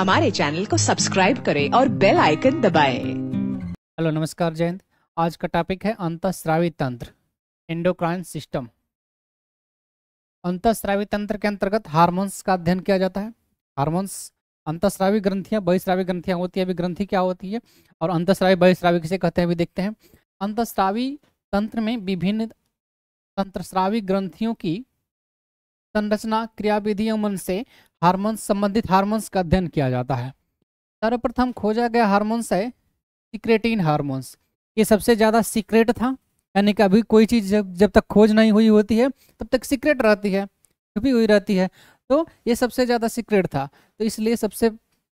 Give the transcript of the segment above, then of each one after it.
हमारे चैनल को सब्सक्राइब करें और बेल आइकन दबाएं। हेलो नमस्कार जयंत आज का टॉपिक है अंतस्रावी तंत्र इंडोक्राइन सिस्टम अंतस्रावी तंत्र के अंतर्गत हार्मोन्स का अध्ययन किया जाता है हार्मोन्स अंतस्रावी ग्रंथियां बहिश्रावी ग्रंथियां होती है अभी ग्रंथि क्या होती है और अंतस्रावी बहिश्रावी किसे कहते हैं अभी देखते हैं अंतस्रावी तंत्र में विभिन्न तंत्रस्रावी ग्रंथियों की संरचना क्रियाविधि अमन से हार्मोन्स संबंधित हार्मोन्स का अध्ययन किया जाता है सर्वप्रथम खोजा गया हार्मोन्स है सिक्रेटिन हार्मोन्स ये सबसे ज़्यादा सीक्रेट था यानी कि अभी कोई चीज़ जब जब तक खोज नहीं हुई होती है तब तक सीक्रेट रहती है छुपी हुई रहती है तो ये सबसे ज़्यादा सीक्रेट था तो इसलिए सबसे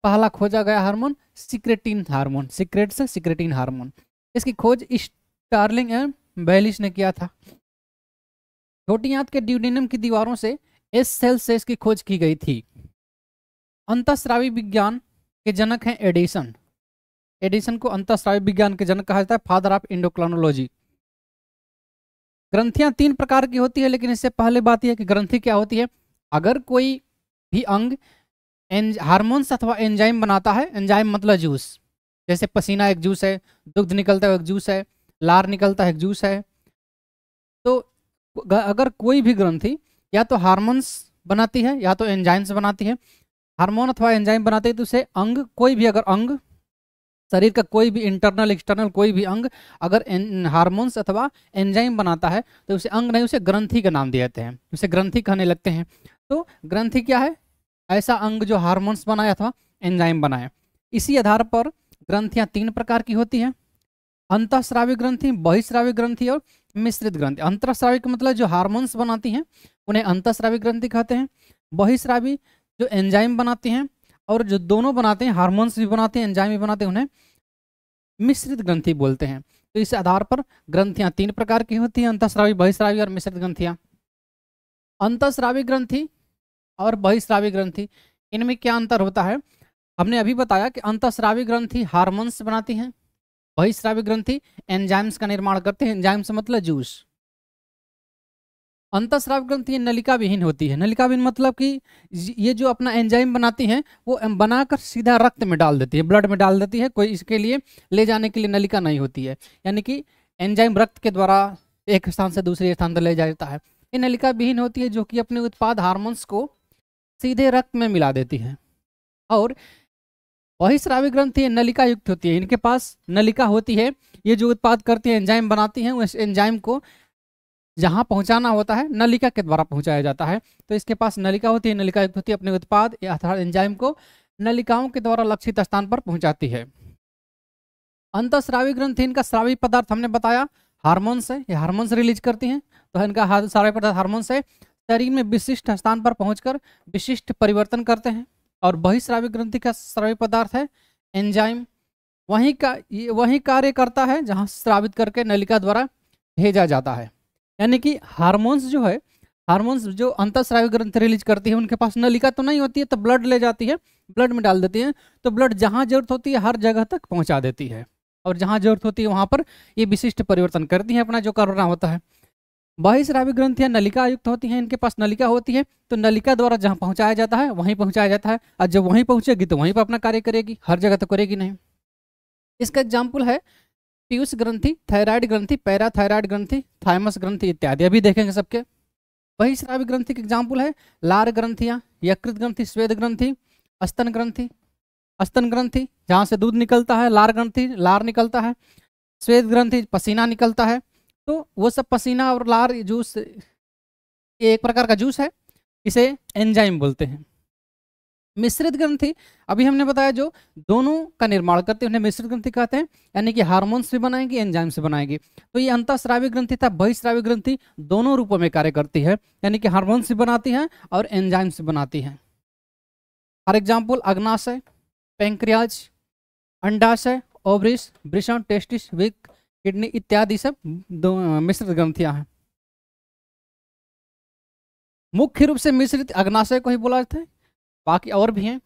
पहला खोजा गया हार्मोन सिक्रेटिन हार्मोन सिक्रेट से सिक्रेटिन हार्मोन इसकी खोज स्टार्लिंग एंड बैलिस ने किया था छोटी आंत के ड्यूडेनियम की दीवारों से एस सेल से इसकी खोज की गई थी अंतस्रावी विज्ञान के जनक हैं एडिसन एडिसन को अंतस्रावी विज्ञान के जनक कहा जाता है फादर ऑफ इंडोक्लोनोलॉजी ग्रंथियां तीन प्रकार की होती है लेकिन इससे पहले बात यह है कि ग्रंथि क्या होती है अगर कोई भी अंग हार्मोन्स अथवा एंजाइम बनाता है एंजाइम मतलब जूस जैसे पसीना एक जूस है दुग्ध निकलता है एक जूस है लार निकलता है एक जूस है तो अगर कोई भी ग्रंथि या तो हार्मोन्स बनाती है या तो एंजाइम्स बनाती है हार्मोन अथवा एंजाइम बनाती है तो उसे अंग कोई भी अगर अंग शरीर का कोई भी इंटरनल एक्सटर्नल कोई भी अंग अगर हार्मोन्स अथवा एंजाइम बनाता है तो उसे अंग नहीं उसे ग्रंथि का नाम देते जाते हैं उसे ग्रंथि कहने लगते हैं तो ग्रंथि क्या है ऐसा अंग जो हार्मोन्स बनाए अथवा एंजाइम बनाए इसी आधार पर ग्रंथियाँ तीन प्रकार की होती हैं अंतःस्रावी ग्रंथि बहिश्राविक ग्रंथि और मिश्रित ग्रंथि अंतरश्राविक का मतलब जो हार्मोन्स बनाती हैं उन्हें अंतस्रावी ग्रंथि कहते हैं बहिश्रावी जो एंजाइम बनाती हैं और जो दोनों बनाते हैं हार्मोन्स भी बनाते हैं एंजाइम भी बनाते हैं उन्हें मिश्रित ग्रंथि बोलते हैं तो इस आधार पर ग्रंथियां तीन प्रकार की होती हैं अंतश्रावी बहिश्रावी और मिश्रित ग्रंथियां अंतश्रावी ग्रंथि और बहिश्रावी ग्रंथि इनमें क्या अंतर होता है हमने अभी बताया कि अंतश्रावी ग्रंथि हार्मोन्स बनाती हैं वही श्राव्य ग्रंथि एंजाइम्स का निर्माण करते हैं एंजाइम्स मतलब जूस अंतस्राव ग्रंथि नलिका विहीन होती है नलिका विहीन मतलब कि ये जो अपना एंजाइम बनाती है वो बनाकर सीधा रक्त में डाल देती है ब्लड में डाल देती है कोई इसके लिए ले जाने के लिए नलिका नहीं होती है यानी कि एंजाइम रक्त के द्वारा एक स्थान से दूसरे स्थान पर ले जाता है ये नलिका विहीन होती है जो कि अपने उत्पाद हार्मोन्स को सीधे रक्त में मिला देती है और वही श्रावी ये नलिका युक्त होती है इनके पास नलिका होती है ये जो उत्पाद करती है एंजाइम बनाती है उस एंजाइम को जहाँ पहुँचाना होता है नलिका के द्वारा पहुँचाया जाता है तो इसके पास नलिका होती है नलिका युक्त होती है अपने उत्पाद अर्थात एंजाइम को नलिकाओं के द्वारा लक्षित स्थान पर पहुँचाती है श्राविक ग्रंथि इनका श्रावी पदार्थ हमने बताया हार्मोन्स है ये हार्मोन्स रिलीज करती हैं तो इनका श्रावी पदार्थ हार्मोन्स है शरीर में विशिष्ट स्थान पर पहुंचकर विशिष्ट परिवर्तन करते हैं और बहिश्रावी ग्रंथि का श्राविक पदार्थ है एंजाइम वही का ये वही कार्य करता है जहाँ श्रावित करके नलिका द्वारा भेजा जाता है यानी कि हार्मोन्स जो है हार्मोन्स जो श्राविक ग्रंथि रिलीज करती है उनके पास नलिका तो नहीं होती है तो ब्लड ले जाती है ब्लड में डाल देती है तो ब्लड जहाँ जरूरत होती है हर जगह तक पहुँचा देती है और जहाँ जरूरत होती है वहाँ पर ये विशिष्ट परिवर्तन करती है अपना जो करना होता है बहिश्रावी ग्रंथियाँ नलिका आयुक्त होती हैं इनके पास नलिका होती है तो नलिका द्वारा जहां पहुंचाया जाता है वहीं पहुंचाया जाता है और जब वहीं पहुंचेगी तो वहीं पर अपना कार्य करेगी हर जगह तो करेगी नहीं इसका एग्जाम्पल है पीयूष ग्रंथि थायराइड ग्रंथि पैराथायराइड ग्रंथि थाइमस ग्रंथि इत्यादि अभी देखेंगे सबके वही श्रावी ग्रंथि के एग्जाम्पल है लार ग्रंथियाँ यकृत ग्रंथि श्वेद ग्रंथि अस्तन ग्रंथि अस्तन ग्रंथि जहाँ से दूध निकलता है लार ग्रंथि लार निकलता है श्वेद ग्रंथि पसीना निकलता है तो वो सब पसीना और लार जूस ये एक प्रकार का जूस है इसे एंजाइम बोलते हैं मिश्रित ग्रंथि अभी हमने बताया जो दोनों का निर्माण करते हैं उन्हें मिश्रित ग्रंथि कहते हैं यानी कि हार्मोन्स भी बनाएगी एंजाइम से बनाएंगी तो ये अंतःस्रावी ग्रंथि तथा बहिस्रावी ग्रंथि दोनों रूपों में कार्य करती है यानी कि हार्मोन्स भी बनाती हैं और एंजाइम से बनाती हैं फॉर एग्जाम्पल अग्नाशय पेंक्रियाज अंडाशय ओवरिस ब्रिशन टेस्टिस विक किडनी इत्यादि सब मिश्रित ग्रंथियां हैं मुख्य रूप से मिश्रित अग्नाशय को ही बोला जाता है बाकी और भी हैं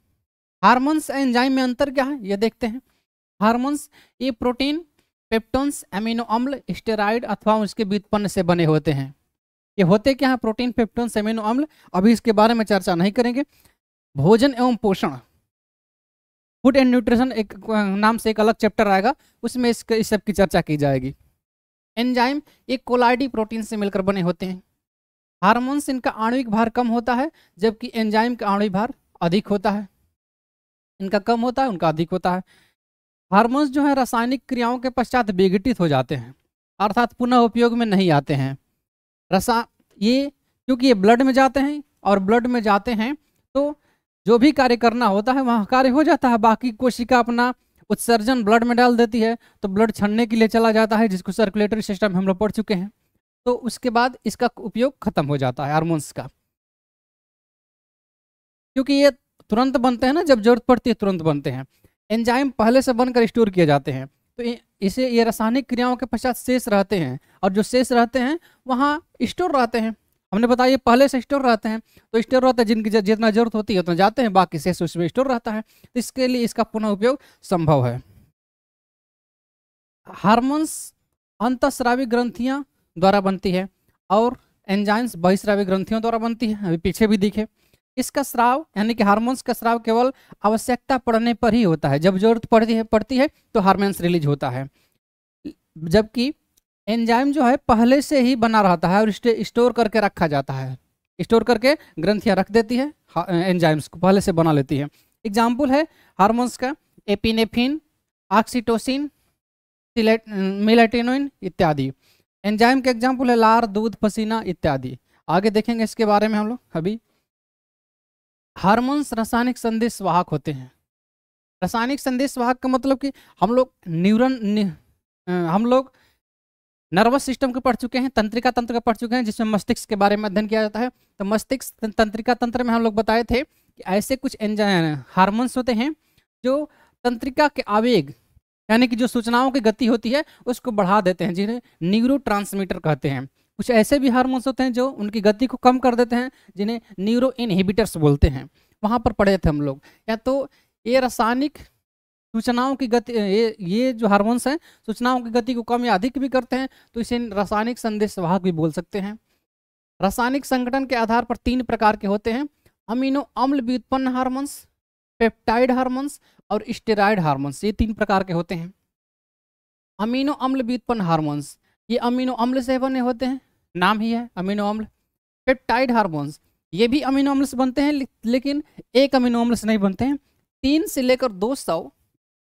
हार्मोन्स एंजाइम में अंतर क्या है ये देखते हैं हार्मोन्स ये प्रोटीन पेप्टोन्स एमिनो अम्ल स्टेराइड अथवा उसके व्युत्पन्न से बने होते हैं ये होते क्या है प्रोटीन पेप्टोन्स एमिनो अम्ल अभी इसके बारे में चर्चा नहीं करेंगे भोजन एवं पोषण फूड एंड न्यूट्रिशन एक नाम से एक अलग चैप्टर आएगा उसमें इस, इस सब की चर्चा की जाएगी एंजाइम एक कोलाइडी प्रोटीन से मिलकर बने होते हैं हार्मोन्स इनका आणविक भार कम होता है जबकि एंजाइम का आणविक भार अधिक होता है इनका कम होता है उनका अधिक होता है हार्मोन्स जो है रासायनिक क्रियाओं के पश्चात विघटित हो जाते हैं अर्थात पुनः उपयोग में नहीं आते हैं रसा ये क्योंकि ये ब्लड में जाते हैं और ब्लड में जाते हैं तो जो भी कार्य करना होता है वहाँ कार्य हो जाता है बाकी कोशिका अपना उत्सर्जन ब्लड में डाल देती है तो ब्लड छनने के लिए चला जाता है जिसको सर्कुलेटरी सिस्टम हम लोग पढ़ चुके हैं तो उसके बाद इसका उपयोग खत्म हो जाता है हारमोन्स का क्योंकि ये तुरंत बनते हैं ना जब जरूरत पड़ती है तुरंत बनते हैं एंजाइम पहले से बनकर स्टोर किए जाते हैं तो इसे ये रासायनिक क्रियाओं के पश्चात शेष रहते हैं और जो शेष रहते हैं वहाँ स्टोर रहते हैं हमने बताया पहले से स्टोर रहते हैं तो स्टोर रहते हैं जिनकी जितना जरूरत होती है उतना जाते हैं बाकी शेष उसमें स्टोर रहता है तो इसके लिए इसका पुनः उपयोग संभव है हार्मोन्स अंतस्रावी ग्रंथियां द्वारा बनती है और एंजाइम्स बहिश्रावी ग्रंथियों द्वारा बनती है अभी पीछे भी दिखे इसका श्राव यानी कि हार्मोन्स का श्राव केवल आवश्यकता पड़ने पर ही होता है जब जरूरत पड़ती है पड़ती है तो हार्मोन्स रिलीज होता है जबकि एंजाइम जो है पहले से ही बना रहता है और स्टोर करके रखा जाता है स्टोर करके ग्रंथियाँ रख देती है एंजाइम्स को पहले से बना लेती है एग्जाम्पल है हारमोन्स का एपिनेफिन ऑक्सीटोसिन मिलेटिनोइन इत्यादि एंजाइम के एग्जाम्पल है लार दूध पसीना इत्यादि आगे देखेंगे इसके बारे में हम लोग अभी हार्मोन्स रासायनिक संदेश वाहक होते हैं रासायनिक संदेश वाहक का मतलब कि हम लोग न्यूरन नि, हम लोग नर्वस सिस्टम के पढ़ चुके हैं तंत्रिका तंत्र का पढ़ चुके हैं जिसमें मस्तिष्क के बारे में अध्ययन किया जाता है तो मस्तिष्क तंत्रिका तंत्र में हम लोग बताए थे कि ऐसे कुछ हार्मोन्स होते हैं जो तंत्रिका के आवेग यानी कि जो सूचनाओं की गति होती है उसको बढ़ा देते हैं जिन्हें न्यूरो कहते हैं कुछ ऐसे भी हार्मोन्स होते हैं जो उनकी गति को कम कर देते हैं जिन्हें न्यूरो इनहिबिटर्स बोलते हैं वहाँ पर पढ़े थे हम लोग या तो ये रासायनिक सूचनाओं की गति ये ये जो हार्मोन्स हैं सूचनाओं की गति को कम या अधिक भी करते हैं तो इसे रासायनिक संदेश वाहक भी बोल सकते हैं रासायनिक संगठन के आधार पर तीन प्रकार के होते हैं अमीनो अम्ल व्युत्पन्न हार्मोन्स पेप्टाइड हार्मोन्स और स्टेराइड हार्मोन्स ये तीन प्रकार के होते हैं अमीनो अम्ल व्युत्पन्न हार्मोन्स ये अमीनो अम्ल से बने होते हैं नाम ही है अमीनो अम्ल पेप्टाइड हार्मोन्स ये भी अमीनो अम्ल से बनते हैं लेकिन एक अमीनो अम्ल से नहीं बनते हैं तीन से लेकर दो सौ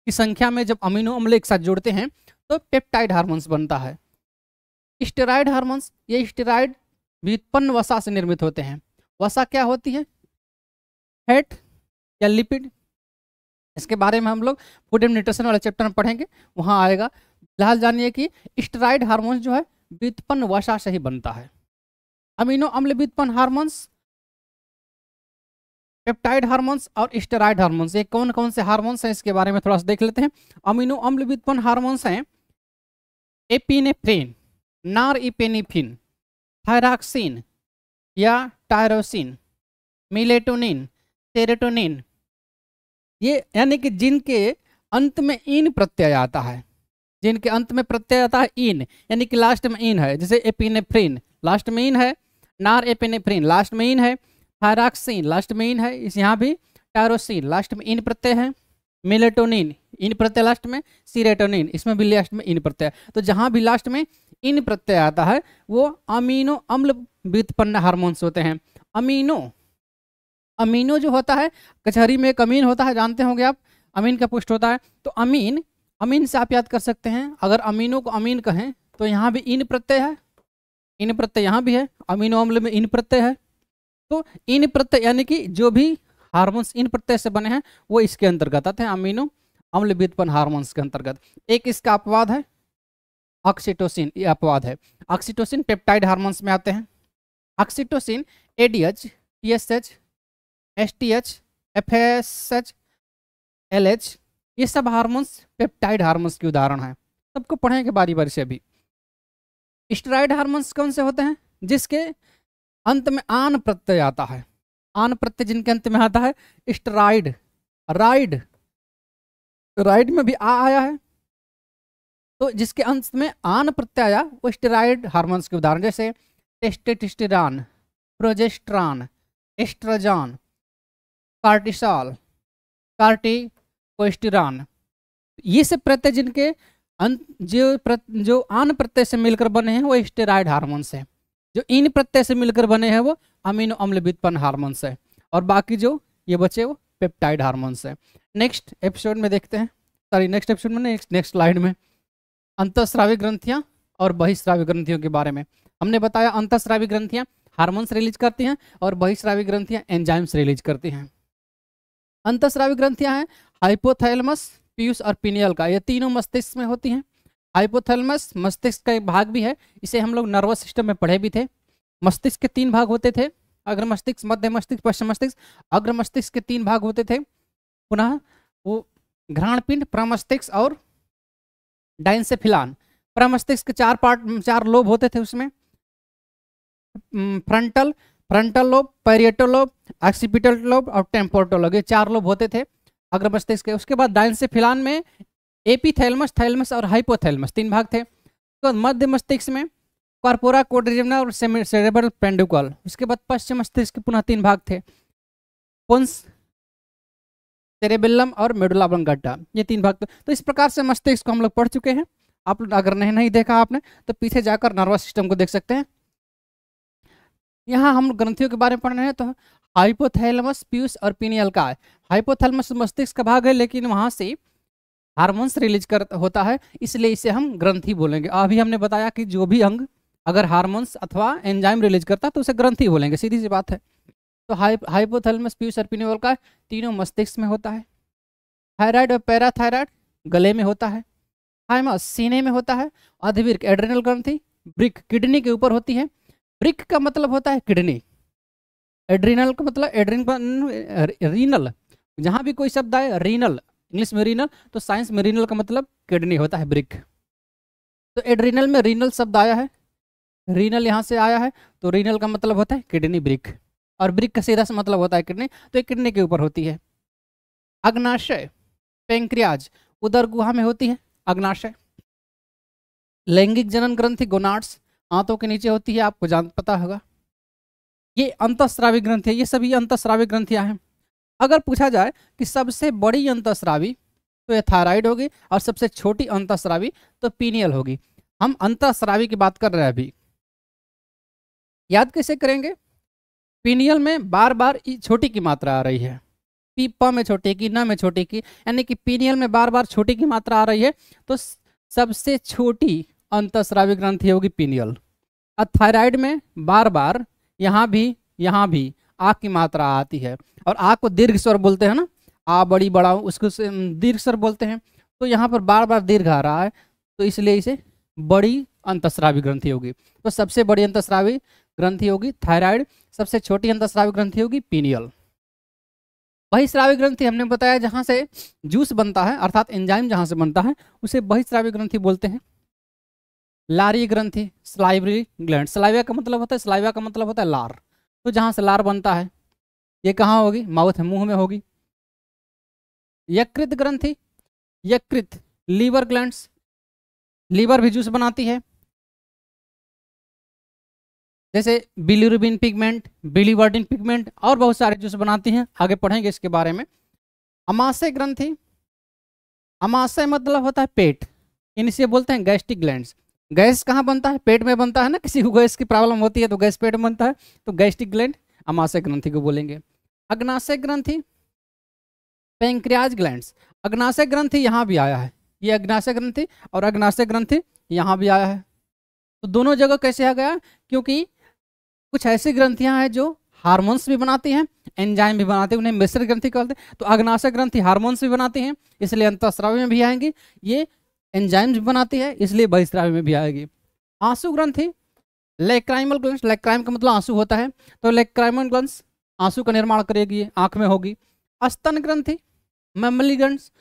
की संख्या में जब अमीनो अम्ल एक साथ जोड़ते हैं तो पेप्टाइड हार्मोन्स बनता है स्टेराइड हार्मोन्स ये स्टेराइड व्युत्पन्न वसा से निर्मित होते हैं वसा क्या होती है फैट या लिपिड इसके बारे में हम लोग फूड एंड न्यूट्रिशन वाले चैप्टर में पढ़ेंगे वहाँ आएगा फिलहाल जानिए कि स्टेराइड हार्मोन्स जो है व्युत्पन्न वसा से ही बनता है अमीनो अम्ल व्युत्पन्न हार्मोन्स पेप्टाइड हार्मोन्स और स्टेराइड हार्मोन्स ये कौन कौन से हार्मोन्स हैं इसके बारे में थोड़ा सा देख लेते हैं अमीनो अम्ल व्युत्पन्न हार्मोन्स हैं एपिनेफ्रिन नार इपेनिफिन थायराक्सिन या टायरोसिन मिलेटोनिन सेरेटोनिन ये यानी कि जिनके अंत में इन प्रत्यय आता है जिनके अंत में प्रत्यय आता है इन यानी कि लास्ट में इन है जैसे एपिनेफ्रिन लास्ट में इन है नार एपिनेफ्रिन लास्ट में इन है थायराक्सिन लास्ट में इन है इस यहाँ भी टायरोसिन लास्ट में इन प्रत्यय है मिलेटोनिन इन प्रत्यय लास्ट में सीरेटोनिन इसमें भी लास्ट में इन प्रत्यय तो जहाँ भी लास्ट में इन प्रत्यय आता है वो अमीनो अम्ल व्युत्पन्न हार्मोन्स होते हैं अमीनो अमीनो जो होता है कचहरी में एक अमीन होता है जानते होंगे आप अमीन का पुष्ट होता है तो अमीन अमीन से आप याद कर सकते हैं अगर अमीनो को अमीन कहें तो यहाँ भी इन प्रत्यय है इन प्रत्यय यहाँ भी है अमीनो अम्ल में इन प्रत्यय है तो इन प्रत्यय यानी कि जो भी हार्मोन्स इन प्रत्यय से बने हैं वो इसके अंतर्गत आते हैं अमीनो अम्ल व्युत्पन्न हार्मोन्स के अंतर्गत एक इसका अपवाद है ऑक्सीटोसिन ये अपवाद है ऑक्सीटोसिन पेप्टाइड हार्मोन्स में आते हैं oxytocin ADH TSH STH FSH LH ये सब हार्मोन्स पेप्टाइड हार्मोन्स के उदाहरण हैं सबको पढ़ेंगे बारी बारी से अभी स्टेरॉइड हार्मोन्स कौन से होते हैं जिसके अंत में आन प्रत्यय आता है आन प्रत्यय जिनके अंत में आता है स्टराइड राइड राइड में भी आ आया है तो जिसके अंत में आन प्रत्यय आया वो स्टेराइड हार्मोन्स के उदाहरण जैसे टेस्टेटिस्टिरान प्रोजेस्ट्रान एस्ट्राजान कार्टिसॉल कार्टिकोस्टिरान ये से प्रत्यय जिनके अंत जो प्रत, जो आन प्रत्यय से मिलकर बने हैं वो स्टेराइड हार्मोन्स हैं जो इन प्रत्यय से मिलकर बने हैं वो अमीनो अम्ल वित्पन्न हार्मोन्स है और बाकी जो ये बचे वो पेप्टाइड हार्मोन है नेक्स्ट एपिसोड में देखते हैं सॉरी नेक्स्ट एपिसोड में नेक्स्ट नेक्स्ट स्लाइड में अंतस्रावी ग्रंथियाँ और बहिश्रावी ग्रंथियों के बारे में हमने बताया अंतस्रावी ग्रंथियाँ हार्मोन्स रिलीज करती हैं और बहिश्रावी ग्रंथियाँ एंजाइम्स रिलीज करती हैं अंतस्रावी ग्रंथियाँ हैं हाइपोथैलमस पीयूष और पिनियल का ये तीनों मस्तिष्क में होती हैं हाइपोथैलेमस मस्तिष्क का एक भाग भी है इसे हम लोग नर्वस सिस्टम में पढ़े भी थे मस्तिष्क के तीन भाग होते थे अग्र मस्तिष्क मध्य मस्तिष्क पश्चिम मस्तिष्क अग्र मस्तिष्क के तीन भाग होते थे पुनः वो घ्राणपिंड प्रमस्तिष्क और डाइन से फिलान प्रमस्तिष्क के चार पार्ट चार लोभ होते थे उसमें frontal frontal lobe parietal lobe occipital lobe और टेम्पोर्टल लोब ये चार लोभ होते थे अग्र मस्तिष्क के उसके बाद डाइन से फिलान में एपीथैलमस थैलमस और हाइपोथैलमस तीन भाग थे तो मध्य मस्तिष्क में कॉर्पोरा कोड्रिजमना और सेरेब्रल पेंडुकॉल उसके बाद पश्चिम मस्तिष्क के पुनः तीन भाग थे पुंस सेरेबेलम और मेडुलाबंग गड्ढा ये तीन भाग थे तो इस प्रकार से मस्तिष्क को हम लोग पढ़ चुके हैं आप अगर नहीं नहीं देखा आपने तो पीछे जाकर नर्वस सिस्टम को देख सकते हैं यहाँ हम ग्रंथियों के बारे में पढ़ रहे हैं तो हाइपोथैलमस पीयूष और पीनियल का हाइपोथैलमस मस्तिष्क का भाग है लेकिन वहाँ से हार्मोन्स रिलीज कर होता है इसलिए इसे हम ग्रंथी बोलेंगे अभी हमने बताया कि जो भी अंग अगर हार्मोन्स अथवा एंजाइम रिलीज करता है तो उसे ग्रंथी बोलेंगे सीधी सी बात है तो हाइपोथैलेमस पीयूष सर्पिनेवल का तीनों मस्तिष्क में होता है थायराइड और पैराथायराइड गले में होता है थाइमस सीने में होता है अधिवृक एड्रेनल ग्रंथी ब्रिक किडनी के ऊपर होती है ब्रिक का मतलब होता है किडनी एड्रीनल का मतलब एड्रिन रीनल जहाँ भी कोई शब्द आए रीनल इंग्लिश में रीनल तो साइंस में रीनल का मतलब किडनी होता है ब्रिक तो एड्रीनल में रीनल शब्द आया है रीनल यहाँ से आया है तो रीनल का मतलब होता है किडनी ब्रिक और ब्रिक का सीधा से मतलब होता है किडनी तो ये किडनी के ऊपर होती है अग्नाशय पेंक्रियाज उदर गुहा में होती है अग्नाशय लैंगिक जनन ग्रंथि गोनाट्स आंतों के नीचे होती है आपको जान पता होगा ये अंतस्रावी ग्रंथि ये सभी अंतस्रावी ग्रंथियां हैं अगर पूछा जाए कि सबसे बड़ी अंतस्रावी तो ये थायराइड होगी और सबसे छोटी अंतस्रावी तो पीनियल होगी हम अंतस्रावी की बात कर रहे हैं अभी याद कैसे करेंगे पीनियल में बार बार छोटी की मात्रा आ रही है पी प में छोटी की न में छोटी की यानी कि पीनियल में बार बार छोटी की मात्रा आ रही है तो सबसे छोटी अंतस्रावी ग्रंथि होगी पीनियल और थायराइड में बार बार यहाँ भी यहाँ भी आ की मात्रा आती है और आ को दीर्घ स्वर बोलते हैं ना आ बड़ी बड़ा उसको दीर्घ स्वर बोलते हैं तो यहाँ पर बार बार दीर्घ आ रहा है तो इसलिए इसे बड़ी अंतस्रावी ग्रंथि होगी तो सबसे बड़ी अंतस्रावी ग्रंथि होगी थायराइड सबसे छोटी अंतस्रावी ग्रंथि होगी पीनियल बहिश्रावी ग्रंथि हमने बताया जहाँ से जूस बनता है अर्थात एंजाइम जहाँ से बनता है उसे बहिश्रावी ग्रंथि बोलते हैं लारी ग्रंथि स्लाइवरी ग्लैंड स्लाइविया का मतलब होता है स्लाइविया का मतलब होता है लार तो जहाँ से लार बनता है ये कहाँ होगी माउथ मुंह में होगी यकृत ग्रंथि यकृत लीवर ग्लैंड्स लीवर भी जूस बनाती है जैसे बिलीरुबिन पिगमेंट बिलीवर्डिन पिगमेंट और बहुत सारे जूस बनाती हैं आगे पढ़ेंगे इसके बारे में अमाशय ग्रंथि अमाशय मतलब होता है पेट इनसे बोलते हैं गैस्ट्रिक ग्लैंड्स गैस कहाँ बनता है पेट में बनता है ना किसी को गैस की प्रॉब्लम होती है तो गैस पेट में बनता है तो गैस्ट्रिक ग्लैंड अमाशय ग्रंथि को बोलेंगे अग्नाशय ग्रंथि पेंक्रियाज ग्लैंड अग्नाशय ग्रंथि यहाँ भी आया है ये अग्नाशय ग्रंथि और अग्नाशय ग्रंथि यहाँ भी आया है तो दोनों जगह कैसे आ गया क्योंकि कुछ ऐसी ग्रंथियाँ हैं जो हार्मोन्स भी बनाती हैं एंजाइम भी बनाते हैं उन्हें मिश्र ग्रंथि कहते हैं तो अग्नाशय ग्रंथि हार्मोन्स भी बनाती हैं इसलिए अंतस्रावी में भी आएंगी ये एंजाइम्स बनाती है इसलिए बहिस्रावी में भी आएगी आंसू ग्रंथि लेक्राइमल ग्लंस लेक्राइम का मतलब आंसू होता है तो लेक्राइमल ग्लंस आंसू का निर्माण करेगी आंख में होगी अस्तन ग्रंथि मेमली ग्रंथ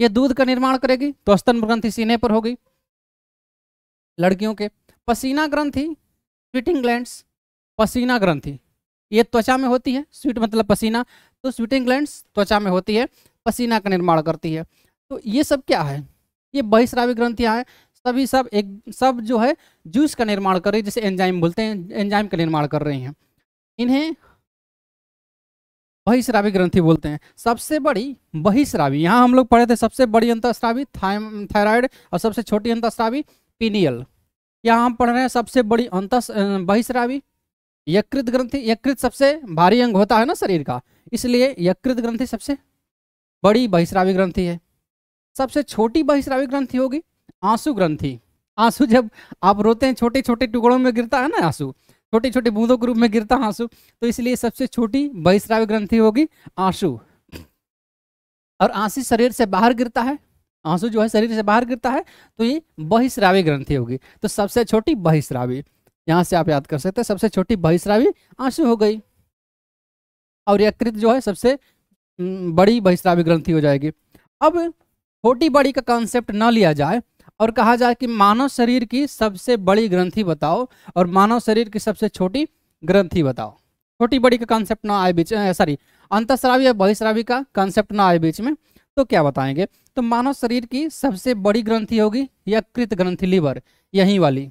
ये दूध का निर्माण करेगी तो अस्तन ग्रंथि सीने पर होगी लड़कियों के पसीना ग्रंथि स्वीटिंग ग्लैंड पसीना ग्रंथि ये त्वचा में होती है स्वीट मतलब पसीना तो स्वीटिंग ग्लैंड त्वचा में होती है पसीना का निर्माण करती है तो ये सब क्या है ये बहिश्रावी ग्रंथियाँ हैं सभी सब एक सब जो है जूस का निर्माण कर रही है जैसे एंजाइम बोलते हैं एंजाइम का निर्माण कर रही हैं इन्हें बहिश्रावी ग्रंथि बोलते हैं सबसे बड़ी बहिश्रावी यहाँ हम लोग पढ़े थे सबसे बड़ी अंतस्रावी थायराइड और सबसे छोटी अंतस्रावी पीनियल यहाँ हम पढ़ रहे हैं सबसे बड़ी अंत बहिश्रावी यकृत ग्रंथि यकृत सबसे भारी अंग होता है ना शरीर का इसलिए यकृत ग्रंथि सबसे बड़ी बहिश्रावी ग्रंथि है सबसे छोटी बहिश्रावी ग्रंथि होगी आंसू ग्रंथि आंसू जब आप रोते हैं छोटे छोटे टुकड़ों में गिरता है ना आंसू छोटे छोटे बूंदों के रूप में गिरता है आंसू तो इसलिए सबसे छोटी बहिश्रावी ग्रंथि होगी आंसू और आंसू शरीर से बाहर गिरता है आंसू जो है शरीर से बाहर गिरता है तो ये बहिश्रावी ग्रंथि होगी तो सबसे छोटी बहिश्रावी यहाँ से आप याद कर सकते हैं सबसे छोटी बहिश्रावी आंसू हो गई और यकृत जो है सबसे बड़ी बहिश्रावी ग्रंथि हो जाएगी अब छोटी बड़ी का कॉन्सेप्ट न लिया जाए और कहा जाए कि मानव शरीर की सबसे बड़ी ग्रंथि बताओ और मानव शरीर की सबसे छोटी ग्रंथि बताओ छोटी बड़ी का कॉन्सेप्ट ना आए बीच सॉरी अंतश्रावी या बहिश्रावी का कॉन्सेप्ट ना आए बीच में तो क्या बताएंगे तो मानव शरीर की सबसे बड़ी ग्रंथि होगी या कृत ग्रंथि लीवर यही वाली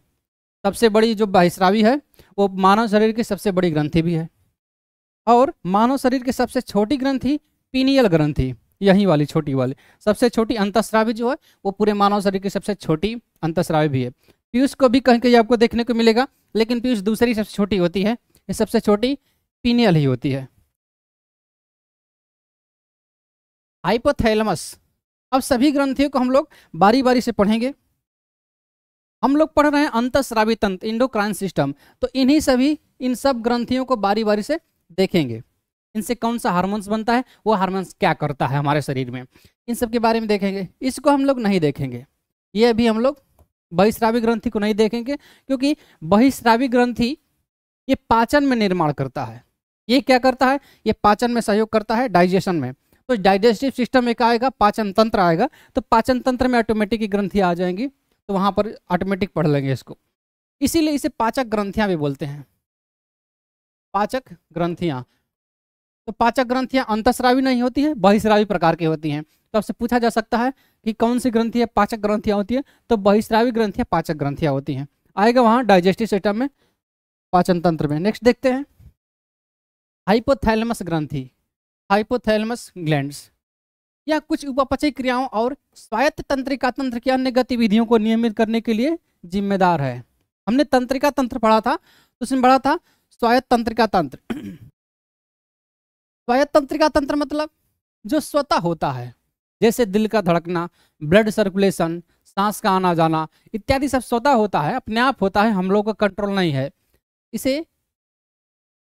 सबसे बड़ी जो बहिश्रावी है वो मानव शरीर की सबसे बड़ी ग्रंथि भी है और मानव शरीर की सबसे छोटी ग्रंथि पीनियल ग्रंथि यही वाली छोटी वाली सबसे छोटी अंतस्रावी जो है वो पूरे मानव शरीर की सबसे छोटी अंतस्रावी भी है पीयूष को भी कहीं कहीं आपको देखने को मिलेगा लेकिन पीयूष दूसरी सबसे छोटी होती है ये सबसे छोटी पीनियल ही होती है हाइपोथैलमस अब सभी ग्रंथियों को हम लोग बारी बारी से पढ़ेंगे हम लोग पढ़ रहे हैं अंतस्रावी तंत्र इंडोक्राइन सिस्टम तो इन्हीं सभी इन सब ग्रंथियों को बारी बारी से देखेंगे इनसे कौन सा हार्मोन्स बनता है वो हार्मोन्स क्या करता है हमारे शरीर में इन सब के बारे में देखेंगे इसको हम लोग नहीं देखेंगे ये अभी हम लोग बहिश्रावी ग्रंथि को नहीं देखेंगे क्योंकि बहिश्रावी ग्रंथि ये पाचन में निर्माण करता है ये क्या करता है ये पाचन में सहयोग करता है डाइजेशन में तो डाइजेस्टिव सिस्टम एक आएगा पाचन तंत्र आएगा तो पाचन तंत्र में ऑटोमेटिक ग्रंथियाँ आ जाएंगी तो वहाँ पर ऑटोमेटिक पढ़ लेंगे इसको इसीलिए इसे पाचक ग्रंथियाँ भी बोलते हैं पाचक ग्रंथियाँ तो पाचक ग्रंथियां अंतस्रावी नहीं होती है बहिश्रावी प्रकार की होती हैं तो आपसे पूछा जा सकता है कि कौन सी ग्रंथियां पाचक ग्रंथियां होती है तो बहिश्रावी ग्रंथियां पाचक ग्रंथियां होती हैं आएगा वहां डाइजेस्टिव सिस्टम में पाचन तंत्र में नेक्स्ट देखते हैं हाइपोथैलमस ग्रंथी हाइपोथैलमस ग्लैंड या कुछ उपापचय क्रियाओं और स्वायत्त तंत्रिका तंत्र की अन्य गतिविधियों को नियमित करने के लिए जिम्मेदार है हमने तंत्रिका तंत्र पढ़ा था तो उसमें पढ़ा था स्वायत्त तंत्रिका तंत्र बाह्य तंत्र का तंत्र मतलब जो स्वतः होता है जैसे दिल का धड़कना ब्लड सर्कुलेशन सांस का आना जाना इत्यादि सब स्वतः होता है अपने आप होता है हम लोग का कंट्रोल नहीं है इसे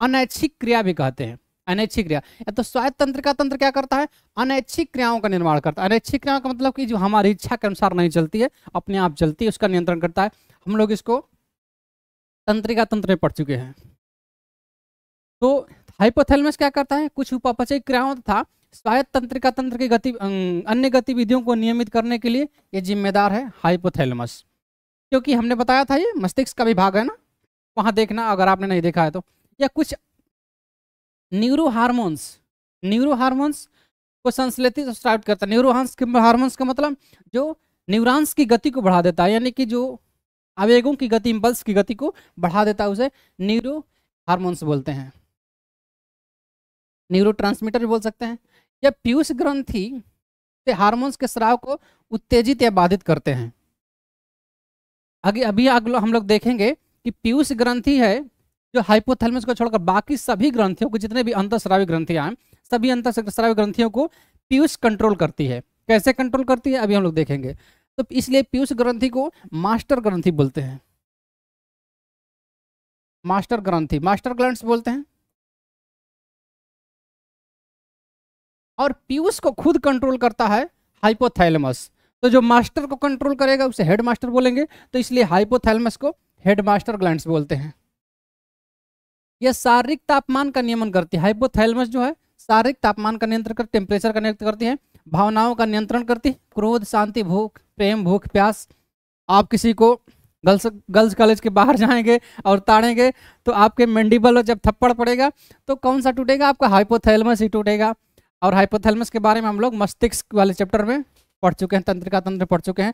अनैच्छिक क्रिया भी कहते हैं अनैच्छिक क्रिया या तो स्वायत्त तंत्र का तंत्र क्या करता है अनैच्छिक क्रियाओं का निर्माण करता है अनैच्छिक क्रियाओं का मतलब कि जो हमारी इच्छा के अनुसार नहीं चलती है अपने आप चलती है उसका नियंत्रण करता है हम लोग इसको तंत्रिका तंत्र में पढ़ चुके हैं तो हाइपोथैलेमस क्या करता है कुछ उपापचय क्रियाओं तथा स्वायत्त तंत्रिका तंत्र की गति अं, अन्य गतिविधियों को नियमित करने के लिए ये जिम्मेदार है हाइपोथैलेमस क्योंकि हमने बताया था ये मस्तिष्क का विभाग है ना वहाँ देखना अगर आपने नहीं देखा है तो या कुछ न्यूरो हारमोन्स न्यूरो हार्मोन्स को संश्लेषित स्टार्ट करता है न्यूरो हार्मोन्स का मतलब जो न्यूरॉन्स की गति को बढ़ा देता है यानी कि जो आवेगों की गति इम्पल्स की गति को बढ़ा देता है उसे न्यूरो हार्मोन्स बोलते हैं न्यूरो भी बोल सकते हैं या पीयूष ग्रंथि से हार्मोन्स के स्राव को उत्तेजित या बाधित करते हैं आगे अभी अगलो हम लोग देखेंगे कि पीयूष ग्रंथि है जो हाइपोथेलमस को छोड़कर बाकी सभी ग्रंथियों को जितने भी अंतस्रावी ग्रंथियां हैं सभी अंतस्रावी ग्रंथियों को पीयूष कंट्रोल करती है कैसे कंट्रोल करती है अभी हम लोग देखेंगे तो इसलिए पीयूष ग्रंथि को मास्टर ग्रंथि बोलते हैं मास्टर ग्रंथि मास्टर ग्लैंड बोलते हैं और पीयूष को खुद कंट्रोल करता है हाइपोथैलमस तो जो मास्टर को कंट्रोल करेगा उसे हेड मास्टर बोलेंगे तो इसलिए हाइपोथैलमस को हेड मास्टर ग्लैंड्स बोलते हैं यह शारीरिक तापमान का नियमन करती है हाइपोथैलमस जो है शारीरिक तापमान का नियंत्रण कर टेम्परेचर का नियंत्रण करती है भावनाओं का नियंत्रण करती है क्रोध शांति भूख प्रेम भूख प्यास आप किसी को गर्ल्स गर्ल्स कॉलेज के बाहर जाएंगे और ताड़ेंगे तो आपके मेंडिबल जब थप्पड़ पड़ेगा तो कौन सा टूटेगा आपका हाइपोथैलमस ही टूटेगा और हाइपोथैलमस के बारे में हम लोग मस्तिष्क वाले चैप्टर में पढ़ चुके हैं तंत्रिका तंत्र पढ़ चुके हैं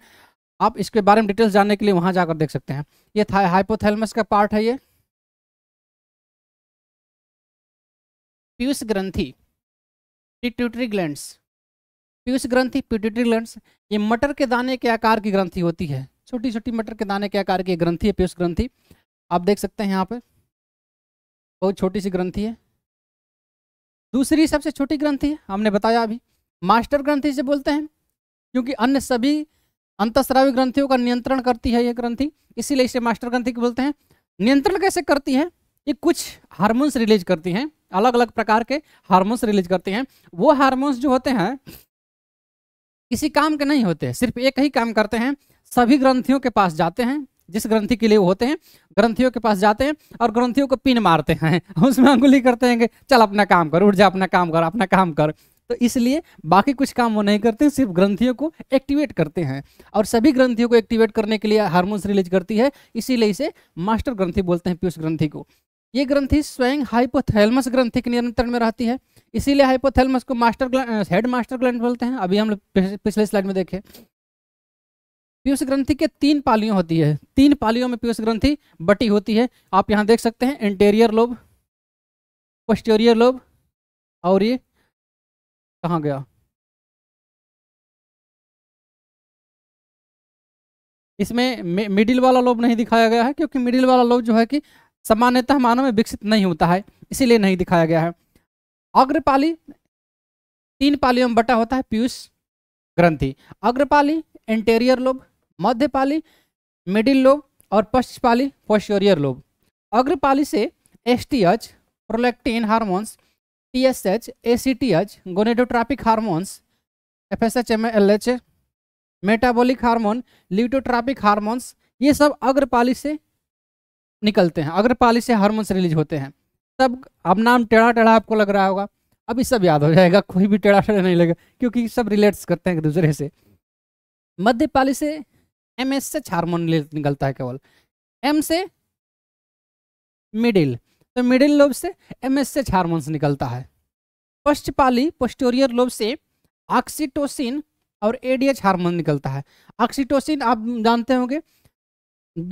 आप इसके बारे में डिटेल्स जानने के लिए वहां जाकर देख सकते हैं ये था हाइपोथैलेमस का पार्ट है ये पीयूष ग्रंथी पिट्यूटरी ग्लैंड्स पीयूष ग्रंथी पिट्यूटरी ग्लैंड्स ये मटर के दाने के आकार की ग्रंथि होती है छोटी छोटी मटर के दाने के आकार की ग्रंथि है पीयूष ग्रंथी आप देख सकते हैं यहाँ पर बहुत छोटी सी ग्रंथि है दूसरी सबसे छोटी ग्रंथि है हमने बताया अभी मास्टर ग्रंथि से बोलते हैं क्योंकि अन्य सभी अंतस्रावी ग्रंथियों का नियंत्रण करती है ये ग्रंथि इसीलिए इसे मास्टर ग्रंथि बोलते हैं नियंत्रण कैसे करती है ये कुछ हार्मोन्स रिलीज करती हैं अलग अलग प्रकार के हार्मोन्स रिलीज करती हैं वो हार्मोन्स जो होते हैं किसी काम के नहीं होते सिर्फ एक ही काम करते हैं सभी ग्रंथियों के पास जाते हैं जिस ग्रंथि के लिए वो होते हैं ग्रंथियों के पास जाते हैं और ग्रंथियों को पिन मारते हैं उसमें अंगुली करते हैं चल अपना काम कर उठ जा अपना काम कर अपना काम कर तो इसलिए बाकी कुछ काम वो नहीं करते सिर्फ ग्रंथियों को एक्टिवेट करते हैं और सभी ग्रंथियों को एक्टिवेट करने के लिए हार्मोन्स रिलीज करती है इसीलिए इसे मास्टर ग्रंथि बोलते हैं पीयूष ग्रंथि को ये ग्रंथि स्वयं हाइपोथैलमस ग्रंथि के नियंत्रण में रहती है इसीलिए हाइपोथैलमस को मास्टर हेड मास्टर ग्लैंड बोलते हैं अभी हम लोग पिछले स्लाइड में देखें पीयूष ग्रंथि के तीन पालियों होती है तीन पालियों में पीयूष ग्रंथि बटी होती है आप यहां देख सकते हैं इंटेरियर लोब पोस्टेरियर लोब और ये कहा गया इसमें मिडिल वाला लोब नहीं दिखाया गया है क्योंकि मिडिल वाला लोब जो है कि सामान्यतः मानव में विकसित नहीं होता है इसीलिए नहीं दिखाया गया है अग्रपाली तीन पालियों में बटा होता है पीयूष ग्रंथि अग्रपाली इंटेरियर लोब मध्यपाली मिडिल लोब और पश्चपाली पोस्टोरियर लोब अग्रपाली से S T H prolactin hormones T S H A C T H gonadotropic hormones F S H M L H metabolic hormone luteotropic hormones ये सब अग्रपाली से निकलते हैं अग्रपाली से हार्मोन्स रिलीज होते हैं तब अब नाम टेढ़ा टेढ़ा आपको लग रहा होगा अभी सब याद हो जाएगा कोई भी टेढ़ा टेढ़ा नहीं लगेगा क्योंकि सब रिलेट्स करते हैं एक दूसरे से मध्यपाली से एम एस से हार्मोन निकलता है केवल एम से मिडिल तो मिडिल लोब से एम एस से हारमोन्स निकलता है पश्चपाली पोस्टोरियर लोब से ऑक्सीटोसिन और एडीएच हार्मोन निकलता है ऑक्सीटोसिन आप जानते होंगे